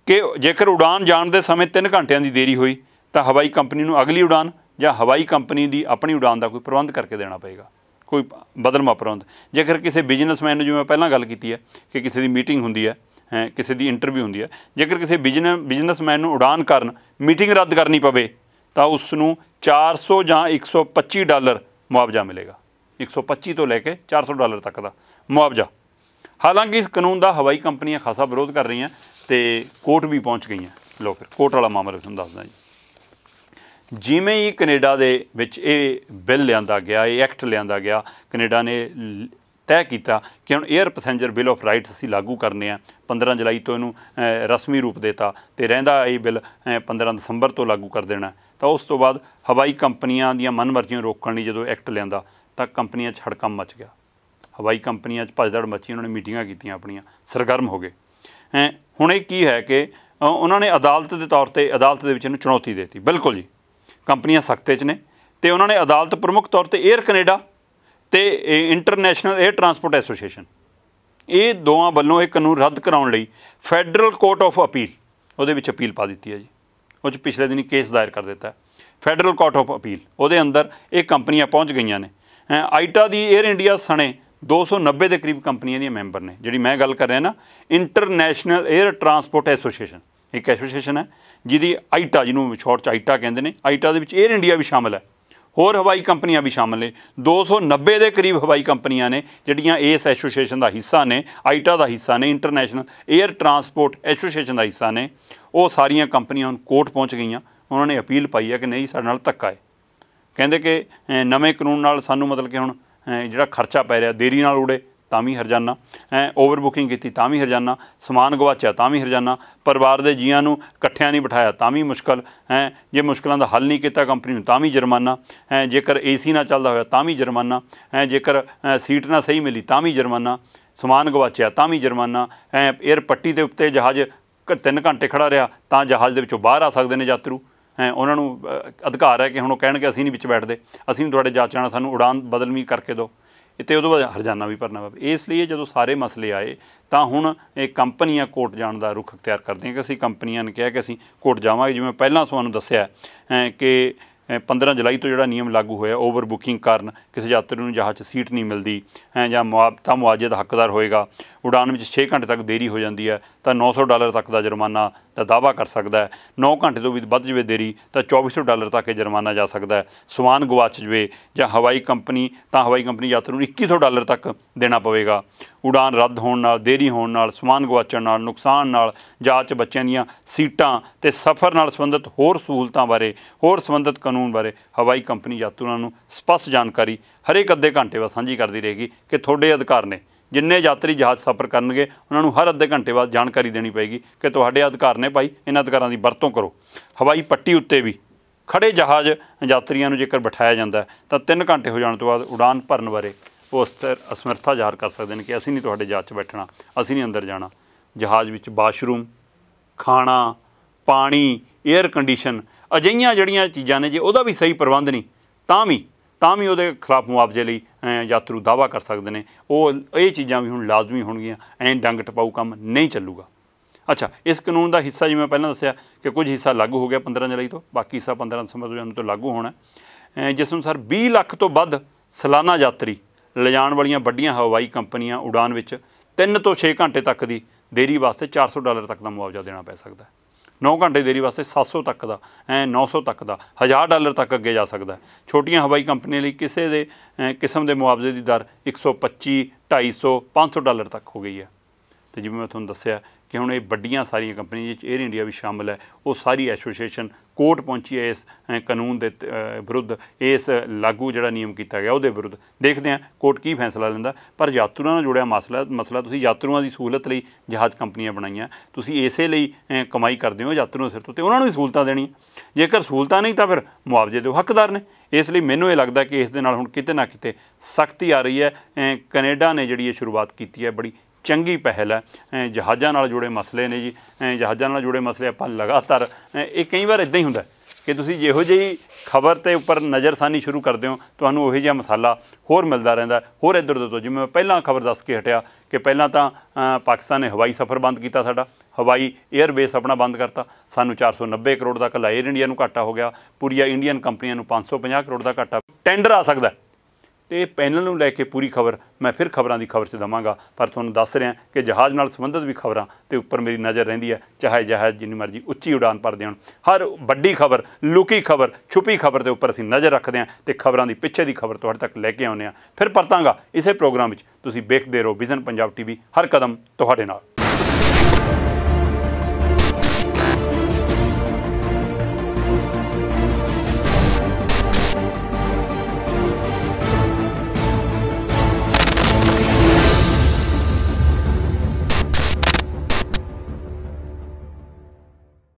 ਕਿ ਜੇਕਰ ਉਡਾਨ ਜਾਣ ਦੇ ਸਮੇਂ 3 ਘੰਟਿਆਂ ਦੀ ਦੇਰੀ ਹੋਈ ਤਾਂ ਹਵਾਈ ਕੰਪਨੀ ਨੂੰ ਅਗਲੀ ਉਡਾਨ ਜਾਂ ਹਵਾਈ ਕੰਪਨੀ ਦੀ ਆਪਣੀ ਉਡਾਨ ਦਾ ਕੋਈ ਪ੍ਰਬੰਧ ਕਰਕੇ ਦੇਣਾ ਪਏਗਾ ਕੋਈ ਬਦਲ ਵਾਪਰਿਆ ਜੇਕਰ ਕਿਸੇ ਬਿਜ਼ਨਸਮੈਨ ਨੂੰ ਜਿਵੇਂ ਪਹਿਲਾਂ ਗੱਲ ਕੀਤੀ ਹੈ ਕਿ ਕਿਸੇ ਦੀ ਮੀਟਿੰਗ ਹੁੰਦੀ ਹੈ ਹੈ ਕਿਸੇ ਦੀ ਇੰਟਰਵਿਊ ਹੁੰਦੀ ਹੈ ਜੇਕਰ ਕਿਸੇ ਬਿਜ਼ਨਸ ਬਿਜ਼ਨਸਮੈਨ ਨੂੰ ਉਡਾਨ ਕਰਨ ਮੀਟਿੰਗ ਰੱਦ ਕਰਨੀ ਪਵੇ ਤਾਂ ਉਸ ਨੂੰ 400 ਜਾਂ 125 ਡਾਲਰ ਮੁਆਵਜ਼ਾ ਮਿਲੇਗਾ 125 ਤੋਂ ਲੈ ਕੇ 400 ਡਾਲਰ ਤੱਕ ਦਾ ਮੁਆਵਜ਼ਾ ਹਾਲਾਂਕਿ ਇਸ ਕਾਨੂੰਨ ਦਾ ਹਵਾਈ ਕੰਪਨੀਆਂ ਖਾਸਾ ਵਿਰੋਧ ਕਰ ਰਹੀਆਂ ਤੇ ਕੋਰਟ ਵੀ ਪਹੁੰਚ ਗਈਆਂ ਲੋ ਫਿਰ ਕੋਰਟ ਵਾਲਾ ਮਾਮਲਾ ਤੁਹਾਨੂੰ ਦੱਸਦਾ ਜੀ ਜਿਵੇਂ ਹੀ ਕੈਨੇਡਾ ਦੇ ਵਿੱਚ ਇਹ ਬਿੱਲ ਲਿਆਂਦਾ ਗਿਆ ਇਹ ਐਕਟ ਲਿਆਂਦਾ ਗਿਆ ਕੈਨੇਡਾ ਨੇ ਤੈਅ ਕੀਤਾ ਕਿ ਹੁਣ air passenger bill of rights ਅਸੀਂ ਲਾਗੂ ਕਰਨੇ ਆ 15 ਜੁਲਾਈ ਤੋਂ ਇਹਨੂੰ ਰਸਮੀ ਰੂਪ ਦੇਤਾ ਤੇ ਰਹਿੰਦਾ ਇਹ ਬਿੱਲ 15 ਦਸੰਬਰ ਤੋਂ ਲਾਗੂ ਕਰ ਦੇਣਾ ਤਾਂ ਉਸ ਤੋਂ ਬਾਅਦ ਹਵਾਈ ਕੰਪਨੀਆਂ ਦੀਆਂ ਮਨਮਰਜ਼ੀਆਂ ਰੋਕਣ ਲਈ ਜਦੋਂ ਐਕਟ ਲਿਆਂਦਾ ਤਾਂ ਕੰਪਨੀਆਂ 'ਚ ਮਚ ਗਿਆ ਹਵਾਈ ਕੰਪਨੀਆਂ 'ਚ ਭਜਦੜ ਮੱਚੀ ਉਹਨਾਂ ਨੇ ਮੀਟਿੰਗਾਂ ਕੀਤੀਆਂ ਆਪਣੀਆਂ ਸਰਗਰਮ ਹੋ ਗਏ ਹੁਣ ਇਹ ਕੀ ਹੈ ਕਿ ਉਹਨਾਂ ਨੇ ਅਦਾਲਤ ਦੇ ਤੌਰ ਤੇ ਅਦਾਲਤ ਦੇ ਵਿੱਚ ਇਹਨੂੰ ਚੁਣੌਤੀ ਦਿੱਤੀ ਬਿਲਕੁਲ ਜੀ ਕੰਪਨੀਆਂ ਸਖਤੇ 'ਚ ਨੇ ਤੇ ਉਹਨਾਂ ਨੇ ਅਦਾਲਤ ਪ੍ਰਮੁੱਖ ਤੌਰ ਤੇ 에ਅਰ ਕੈਨੇਡਾ ਤੇ ਇੰਟਰਨੈਸ਼ਨਲ 에ਅਰ ਟਰਾਂਸਪੋਰਟ ਐਸੋਸੀਏਸ਼ਨ ਇਹ ਦੋਵਾਂ ਵੱਲੋਂ ਇਹ ਕਾਨੂੰਨ ਰੱਦ ਕਰਾਉਣ ਲਈ ਫੈਡਰਲ ਕੋਰਟ ਆਫ ਅਪੀਲ ਉਹਦੇ ਵਿੱਚ ਅਪੀਲ ਪਾ ਦਿੱਤੀ ਹੈ ਜੀ ਉਹ ਚ ਪਿਛਲੇ ਦਿਨੀ ਕੇਸ ਦਾਇਰ ਕਰ ਦਿੱਤਾ ਫੈਡਰਲ ਕੋਰਟ ਆਫ ਅਪੀਲ ਉਹਦੇ ਅੰਦਰ ਇਹ ਕੰਪਨੀਆਂ ਪਹੁੰਚ ਗਈਆਂ ਨੇ ਆਈਟਾ ਦੀ 에ਅਰ ਇੰਡੀਆ ਸਣੇ 290 ਦੇ ਕਰੀਬ ਕੰਪਨੀਆਂ ਦੀਆਂ ਮੈਂਬਰ ਨੇ ਜਿਹੜੀ ਮੈਂ ਗੱਲ ਕਰ ਰਿਹਾ ਨਾ ਇੰਟਰਨੈਸ਼ਨਲ 에ਅਰ ਟਰਾਂਸਪੋਰਟ ਐਸੋਸੀਏਸ਼ਨ ਇੱਕ ਐਸੋਸੀਏਸ਼ਨ ਹੈ ਜਿਹਦੀ ਆਈਟਾ ਜਿਹਨੂੰ ਸ਼ਾਰਟ ਚ ਆਈਟਾ ਕਹਿੰਦੇ ਨੇ ਆਈਟਾ ਦੇ ਵਿੱਚ 에ਅਰ ਇੰਡੀਆ ਵੀ ਸ਼ਾਮਲ ਹੈ ਹੋਰ ਹਵਾਈ ਕੰਪਨੀਆਂ ਵੀ ਸ਼ਾਮਲ ਨੇ 290 ਦੇ ਕਰੀਬ ਹਵਾਈ ਕੰਪਨੀਆਂ ਨੇ ਜਿਹੜੀਆਂ ਇਸ ਐਸੋਸੀਏਸ਼ਨ ਦਾ ਹਿੱਸਾ ਨੇ ਆਈਟਾ ਦਾ ਹਿੱਸਾ ਨੇ ਇੰਟਰਨੈਸ਼ਨਲ 에ਅਰ ਟਰਾਂਸਪੋਰਟ ਐਸੋਸੀਏਸ਼ਨ ਦਾ ਹਿੱਸਾ ਨੇ ਉਹ ਸਾਰੀਆਂ ਕੰਪਨੀਆਂ ਹੁਣ ਕੋਰਟ ਪਹੁੰਚ ਗਈਆਂ ਉਹਨਾਂ ਨੇ ਅਪੀਲ ਪਾਈ ਹੈ ਕਿ ਨਹੀਂ ਸਾਡੇ ਨਾਲ ਧੱਕਾ ਹੈ ਕਹਿੰਦੇ ਕਿ ਨਵੇਂ ਕਾਨੂੰਨ ਨਾਲ ਸਾਨੂੰ ਮਤਲਬ ਕਿ ਹੁਣ ਜਿਹੜਾ ਖਰਚਾ ਪੈ ਰਿਹਾ ਦੇਰੀ ਨਾਲ ਉੜੇ ਤਾਂ ਵੀ ਹਰਜਾਨਾ ਐ ਓਵਰ ਬੁਕਿੰਗ ਕੀਤੀ ਤਾਂ ਵੀ ਹਰਜਾਨਾ ਸਮਾਨ ਗਵਾਚਿਆ ਤਾਂ ਵੀ ਹਰਜਾਨਾ ਪਰਿਵਾਰ ਦੇ ਜੀਆਂ ਨੂੰ ਇਕੱਠਿਆਂ ਨਹੀਂ ਬਿਠਾਇਆ ਤਾਂ ਵੀ ਮੁਸ਼ਕਲ ਐ ਜੇ ਮੁਸ਼ਕਲਾਂ ਦਾ ਹੱਲ ਨਹੀਂ ਕੀਤਾ ਕੰਪਨੀ ਨੂੰ ਤਾਂ ਵੀ ਜੁਰਮਾਨਾ ਐ ਜੇਕਰ ਏਸੀ ਨਾ ਚੱਲਦਾ ਹੋਇਆ ਤਾਂ ਵੀ ਜੁਰਮਾਨਾ ਐ ਜੇਕਰ ਸੀਟ ਨਾ ਸਹੀ ਮਿਲੀ ਤਾਂ ਵੀ ਜੁਰਮਾਨਾ ਸਮਾਨ ਗਵਾਚਿਆ ਤਾਂ ਵੀ ਜੁਰਮਾਨਾ ਐ 에ਅਰ ਪੱਟੀ ਦੇ ਉੱਤੇ ਜਹਾਜ਼ 3 ਘੰਟੇ ਖੜਾ ਰਿਹਾ ਤਾਂ ਜਹਾਜ਼ ਦੇ ਵਿੱਚੋਂ ਬਾਹਰ ਆ ਸਕਦੇ ਨੇ ਯਾਤਰੂ ਹਾਂ ਉਹਨਾਂ ਨੂੰ ਅਧਿਕਾਰ ਹੈ ਕਿ ਹੁਣ ਉਹ ਕਹਿਣਗੇ ਅਸੀਂ ਨਹੀਂ ਵਿੱਚ ਬੈਠਦੇ ਅਸੀਂ ਤੁਹਾਡੇ ਜਾਚਣਾ ਸਾਨੂੰ ਉਡਾਨ ਬਦਲਵੀਂ ਕਰਕੇ ਦਿਓ ਤੇ ਉਹਦੇ ਬਾਅਦ ਹਰਜਾਨਾ ਵੀ ਭਰਨਾ ਪਵੇ ਇਸ ਲਈ ਜਦੋਂ ਸਾਰੇ ਮਸਲੇ ਆਏ ਤਾਂ ਹੁਣ ਇਹ ਕੰਪਨੀਆਂ ਕੋਰਟ ਜਾਣ ਦਾ ਰੁਖ ਅਖਤਿਆਰ ਕਰਦੀਆਂ ਕਿ ਅਸੀਂ ਕੰਪਨੀਆਂ ਨੇ ਕਿਹਾ ਕਿ ਅਸੀਂ ਕੋਰਟ ਜਾਵਾਂਗੇ ਜਿਵੇਂ ਪਹਿਲਾਂ ਤੁਹਾਨੂੰ ਦੱਸਿਆ ਕਿ 15 ਜੁਲਾਈ ਤੋਂ ਜਿਹੜਾ ਨਿਯਮ ਲਾਗੂ ਹੋਇਆ ਓਵਰ ਬੁਕਿੰਗ ਕਾਰਨ ਕਿਸੇ ਯਾਤਰੀ ਨੂੰ ਜਹਾਜ਼ 'ਚ ਸੀਟ ਨਹੀਂ ਮਿਲਦੀ ਜਾਂ ਮੁਆਵਜ਼ਾ ਮੁਆਵਜ਼ੇ ਦਾ ਹੱਕਦਾਰ ਹੋਏਗਾ ਉਡਾਨ ਵਿੱਚ 6 ਘੰਟੇ ਤੱਕ ਦੇਰੀ ਹੋ ਜਾਂਦੀ ਹੈ ਤਾਂ 900 ਡਾਲਰ ਤੱਕ ਦਾ ਜੁਰਮਾਨਾ ਦਾ ਦਾਵਾ ਕਰ ਸਕਦਾ ਹੈ 9 ਘੰਟੇ ਤੋਂ ਵੀ ਵੱਧ ਜਵੇ ਦੇਰੀ ਤਾਂ 2400 ਡਾਲਰ ਤੱਕ ਇਹ ਜੁਰਮਾਨਾ ਜਾ ਸਕਦਾ ਹੈ ਸਵਾਨ ਗਵਾਚ ਜਵੇ ਜਾਂ ਹਵਾਈ ਕੰਪਨੀ ਤਾਂ ਹਵਾਈ ਕੰਪਨੀ ਯਾਤਰੀ ਨੂੰ 2100 ਡਾਲਰ ਤੱਕ ਦੇਣਾ ਪਵੇਗਾ ਉਡਾਨ ਰੱਦ ਹੋਣ ਨਾਲ ਦੇਰੀ ਹੋਣ ਨਾਲ ਸਮਾਨ ਗਵਾਚਣ ਨਾਲ ਨੁਕਸਾਨ ਨਾਲ ਜਾਂਚ ਬੱਚਿਆਂ ਦੀਆਂ ਸੀਟਾਂ ਤੇ ਸਫ਼ਰ ਨਾਲ ਸੰਬੰਧਿਤ ਹੋਰ ਸਹੂਲਤਾਂ ਬਾਰੇ ਹੋਰ ਸੰਬੰਧਿਤ ਕਾਨੂੰਨ ਬਾਰੇ ਹਵਾਈ ਕੰਪਨੀ ਯਾਤਰੂਆਂ ਨੂੰ ਸਪਸ਼ਟ ਜਾਣਕਾਰੀ ਹਰੇਕ ਅੱਧੇ ਘੰਟੇ ਬਾਅਦ ਸਾਂਝੀ ਕਰਦੀ ਰਹੇਗੀ ਕਿ ਤੁਹਾਡੇ ਅਧਿਕਾਰ ਨੇ ਜਿੰਨੇ ਯਾਤਰੀ ਜਹਾਜ਼ ਸਫ਼ਰ ਕਰਨਗੇ ਉਹਨਾਂ ਨੂੰ ਹਰ ਅੱਧੇ ਘੰਟੇ ਬਾਅਦ ਜਾਣਕਾਰੀ ਦੇਣੀ ਪਏਗੀ ਕਿ ਤੁਹਾਡੇ ਅਧਿਕਾਰ ਨੇ ਭਾਈ ਇਹਨਾਂ ਅਧਿਕਾਰਾਂ ਦੀ ਵਰਤੋਂ ਕਰੋ ਹਵਾਈ ਪੱਟੀ ਉੱਤੇ ਵੀ ਖੜੇ ਜਹਾਜ਼ ਯਾਤਰੀਆਂ ਨੂੰ ਜੇਕਰ ਬਿਠਾਇਆ ਜਾਂਦਾ ਤਾਂ 3 ਘੰਟੇ ਹੋ ਜਾਣ ਤੋਂ ਬਾਅਦ ਉਡਾਨ ਭਰਨ ਬਾਰੇ ਉਹ ਅਸਮਰਥਾ ਜ਼ਾਹਰ ਕਰ ਸਕਦੇ ਨੇ ਕਿ ਅਸੀਂ ਨਹੀਂ ਤੁਹਾਡੇ ਜਹਾਜ਼ 'ਚ ਬੈਠਣਾ ਅਸੀਂ ਨਹੀਂ ਅੰਦਰ ਜਾਣਾ ਜਹਾਜ਼ ਵਿੱਚ ਬਾਥਰੂਮ ਖਾਣਾ ਪਾਣੀ 에ਅਰ ਕੰਡੀਸ਼ਨ ਅਜਈਆਂ ਜਿਹੜੀਆਂ ਚੀਜ਼ਾਂ ਨੇ ਜੇ ਉਹਦਾ ਵੀ ਸਹੀ ਪ੍ਰਬੰਧ ਨਹੀਂ ਤਾਂ ਵੀ ਤਾਂ ਵੀ ਉਹਦੇ ਖਿਲਾਫ ਮੁਆਵਜ਼ੇ ਲਈ ਯਾਤਰੂ ਦਾਵਾ ਕਰ ਸਕਦੇ ਨੇ ਉਹ ਇਹ ਚੀਜ਼ਾਂ ਵੀ ਹੁਣ ਲਾਜ਼ਮੀ ਹੋਣਗੀਆਂ ਐਂ ਡੰਗ ਟਪਾਉ ਕੰਮ ਨਹੀਂ ਚੱਲੂਗਾ ਅੱਛਾ ਇਸ ਕਾਨੂੰਨ ਦਾ ਹਿੱਸਾ ਜਿਵੇਂ ਪਹਿਲਾਂ ਦੱਸਿਆ ਕਿ ਕੁਝ ਹਿੱਸਾ ਲਾਗੂ ਹੋ ਗਿਆ 15 ਜੁਲਾਈ ਤੋਂ ਬਾਕੀ ਹਿੱਸਾ 15 ਦਸੰਬਰ ਤੋਂ ਤੋਂ ਲਾਗੂ ਹੋਣਾ ਜਿਸ ਅਨੁਸਾਰ 20 ਲੱਖ ਤੋਂ ਵੱਧ ਸਾਲਾਨਾ ਯਾਤਰੀ ਲਿਜਾਣ ਵਾਲੀਆਂ ਵੱਡੀਆਂ ਹਵਾਈ ਕੰਪਨੀਆਂ ਉਡਾਨ ਵਿੱਚ 3 ਤੋਂ 6 ਘੰਟੇ ਤੱਕ ਦੀ ਦੇਰੀ ਵਾਸਤੇ 400 ਡਾਲਰ ਤੱਕ ਦਾ ਮੁਆਵਜ਼ਾ ਦੇਣਾ ਪੈ ਸਕਦਾ ਹੈ 9 ਘੰਟੇ ਦੇਰੀ ਵਾਸਤੇ 700 ਤੱਕ ਦਾ ਐ 900 ਤੱਕ ਦਾ 1000 ਡਾਲਰ ਤੱਕ ਅੱਗੇ ਜਾ ਸਕਦਾ ਛੋਟੀਆਂ ਹਵਾਈ ਕੰਪਨੀਆਂ ਲਈ ਕਿਸੇ ਦੇ ਕਿਸਮ ਦੇ ਮੁਆਵਜ਼ੇ ਦੀ ਦਰ 125 250 500 ਡਾਲਰ ਤੱਕ ਹੋ ਗਈ ਹੈ ਤੇ ਜਿਵੇਂ ਮੈਂ ਤੁਹਾਨੂੰ ਦੱਸਿਆ ਕਿ ਹੁਣ ਇਹ ਵੱਡੀਆਂ ਸਾਰੀਆਂ ਕੰਪਨੀਆਂ ਜਿਸ 에ਅਰ ਇੰਡੀਆ ਵੀ ਸ਼ਾਮਲ ਹੈ ਉਹ ਸਾਰੀ ਐਸੋਸੀਏਸ਼ਨ ਕੋਰਟ ਪਹੁੰਚੀ ਹੈ ਇਸ ਕਾਨੂੰਨ ਦੇ ਵਿਰੁੱਧ ਇਸ ਲਾਗੂ ਜਿਹੜਾ ਨਿਯਮ ਕੀਤਾ ਗਿਆ ਉਹਦੇ ਵਿਰੁੱਧ ਦੇਖਦੇ ਹਾਂ ਕੋਰਟ ਕੀ ਫੈਸਲਾ ਲੈਂਦਾ ਪਰ ਯਾਤਰੂਆਂ ਨਾਲ ਜੁੜਿਆ ਮਸਲਾ ਮਸਲਾ ਤੁਸੀਂ ਯਾਤਰੂਆਂ ਦੀ ਸਹੂਲਤ ਲਈ ਜਹਾਜ਼ ਕੰਪਨੀਆਂ ਬਣਾਈਆਂ ਤੁਸੀਂ ਇਸੇ ਲਈ ਕਮਾਈ ਕਰਦੇ ਹੋ ਯਾਤਰੂਆਂ ਸਿਰ ਤੋਂ ਤੇ ਉਹਨਾਂ ਨੂੰ ਵੀ ਸਹੂਲਤਾਂ ਦੇਣੀ ਜੇਕਰ ਸਹੂਲਤਾਂ ਨਹੀਂ ਤਾਂ ਫਿਰ ਮੁਆਵਜ਼ੇ ਦੇ ਹੱਕਦਾਰ ਨੇ ਇਸ ਲਈ ਮੈਨੂੰ ਇਹ ਲੱਗਦਾ ਕਿ ਇਸ ਦੇ ਨਾਲ ਹੁਣ ਕਿਤੇ ਨਾ ਕਿਤੇ ਸਖਤੀ ਆ ਰਹੀ ਹੈ ਕੈਨੇਡਾ ਨੇ ਜਿਹੜੀ ਇਹ ਸ਼ੁਰੂਆਤ ਕੀਤੀ ਹੈ ਬੜੀ ਚੰਗੀ ਪਹਿਲ ਹੈ ਜਹਾਜ਼ਾਂ ਨਾਲ ਜੁੜੇ ਮਸਲੇ ਨੇ ਜੀ ਜਹਾਜ਼ਾਂ ਨਾਲ ਜੁੜੇ ਮਸਲੇ ਆਪਾਂ ਲਗਾਤਾਰ ਇਹ ਕਈ ਵਾਰ ਇਦਾਂ ਹੀ ਹੁੰਦਾ ਕਿ ਤੁਸੀਂ ਜਿਹੋ ਜਿਹੀ ਖਬਰ ਤੇ ਉੱਪਰ ਨਜ਼ਰਸਾਨੀ ਸ਼ੁਰੂ ਕਰਦੇ ਹੋ ਤੁਹਾਨੂੰ ਉਹੋ ਜਿਹਾ ਮਸਾਲਾ ਹੋਰ ਮਿਲਦਾ ਰਹਿੰਦਾ ਹੋਰ ਇਧਰ ਉਧਰ ਤੋਂ ਜਿਵੇਂ ਮੈਂ ਪਹਿਲਾਂ ਖਬਰ ਦੱਸ ਕੇ ਹਟਿਆ ਕਿ ਪਹਿਲਾਂ ਤਾਂ ਪਾਕਿਸਤਾਨ ਨੇ ਹਵਾਈ ਸਫ਼ਰ ਬੰਦ ਕੀਤਾ ਸਾਡਾ ਹਵਾਈ 에ਅਰਬੇਸ ਆਪਣਾ ਬੰਦ ਕਰਤਾ ਸਾਨੂੰ 490 ਕਰੋੜ ਦਾ ਕੱਲਾ 에ਅਰ ਇੰਡੀਆ ਨੂੰ ਘਾਟਾ ਹੋ ਗਿਆ ਪੂਰੀਆ ਇੰਡੀਅਨ ਕੰਪਨੀਆਂ ਨੂੰ 550 ਕਰੋੜ ਦਾ ਘਾਟਾ ਟੈਂਡਰ ਆ ਸਕਦਾ ਤੇ ਪੈਨਲ ਨੂੰ ਲੈ ਕੇ ਪੂਰੀ ਖਬਰ ਮੈਂ ਫਿਰ ਖਬਰਾਂ ਦੀ ਖਬਰ 'ਚ ਦਵਾਂਗਾ ਪਰ ਤੁਹਾਨੂੰ ਦੱਸ ਰਿਹਾ ਕਿ ਜਹਾਜ਼ ਨਾਲ ਸੰਬੰਧਿਤ ਵੀ ਖਬਰਾਂ ਤੇ ਉੱਪਰ ਮੇਰੀ ਨਜ਼ਰ ਰਹਿੰਦੀ ਹੈ ਚਾਹੇ ਜਹਾਜ਼ ਜਿੰਨੀ ਮਰਜ਼ੀ ਉੱਚੀ ਉਡਾਨ ਭਰਦੇ ਹੋਣ ਹਰ ਵੱਡੀ ਖਬਰ ਲੁਕੀ ਖਬਰ ਛੁਪੀ ਖਬਰ ਦੇ ਉੱਪਰ ਅਸੀਂ ਨਜ਼ਰ ਰੱਖਦੇ ਹਾਂ ਤੇ ਖਬਰਾਂ ਦੀ ਪਿੱਛੇ ਦੀ ਖਬਰ ਤੁਹਾਡੇ ਤੱਕ ਲੈ ਕੇ ਆਉਂਦੇ ਹਾਂ ਫਿਰ ਪਰਤਾਂਗਾ ਇਸੇ ਪ੍ਰੋਗਰਾਮ ਵਿੱਚ ਤੁਸੀਂ ਵੇਖਦੇ ਰਹੋ ਵਿਜ਼ਨ ਪੰਜਾਬ ਟੀਵੀ ਹਰ ਕਦਮ ਤੁਹਾਡੇ ਨਾਲ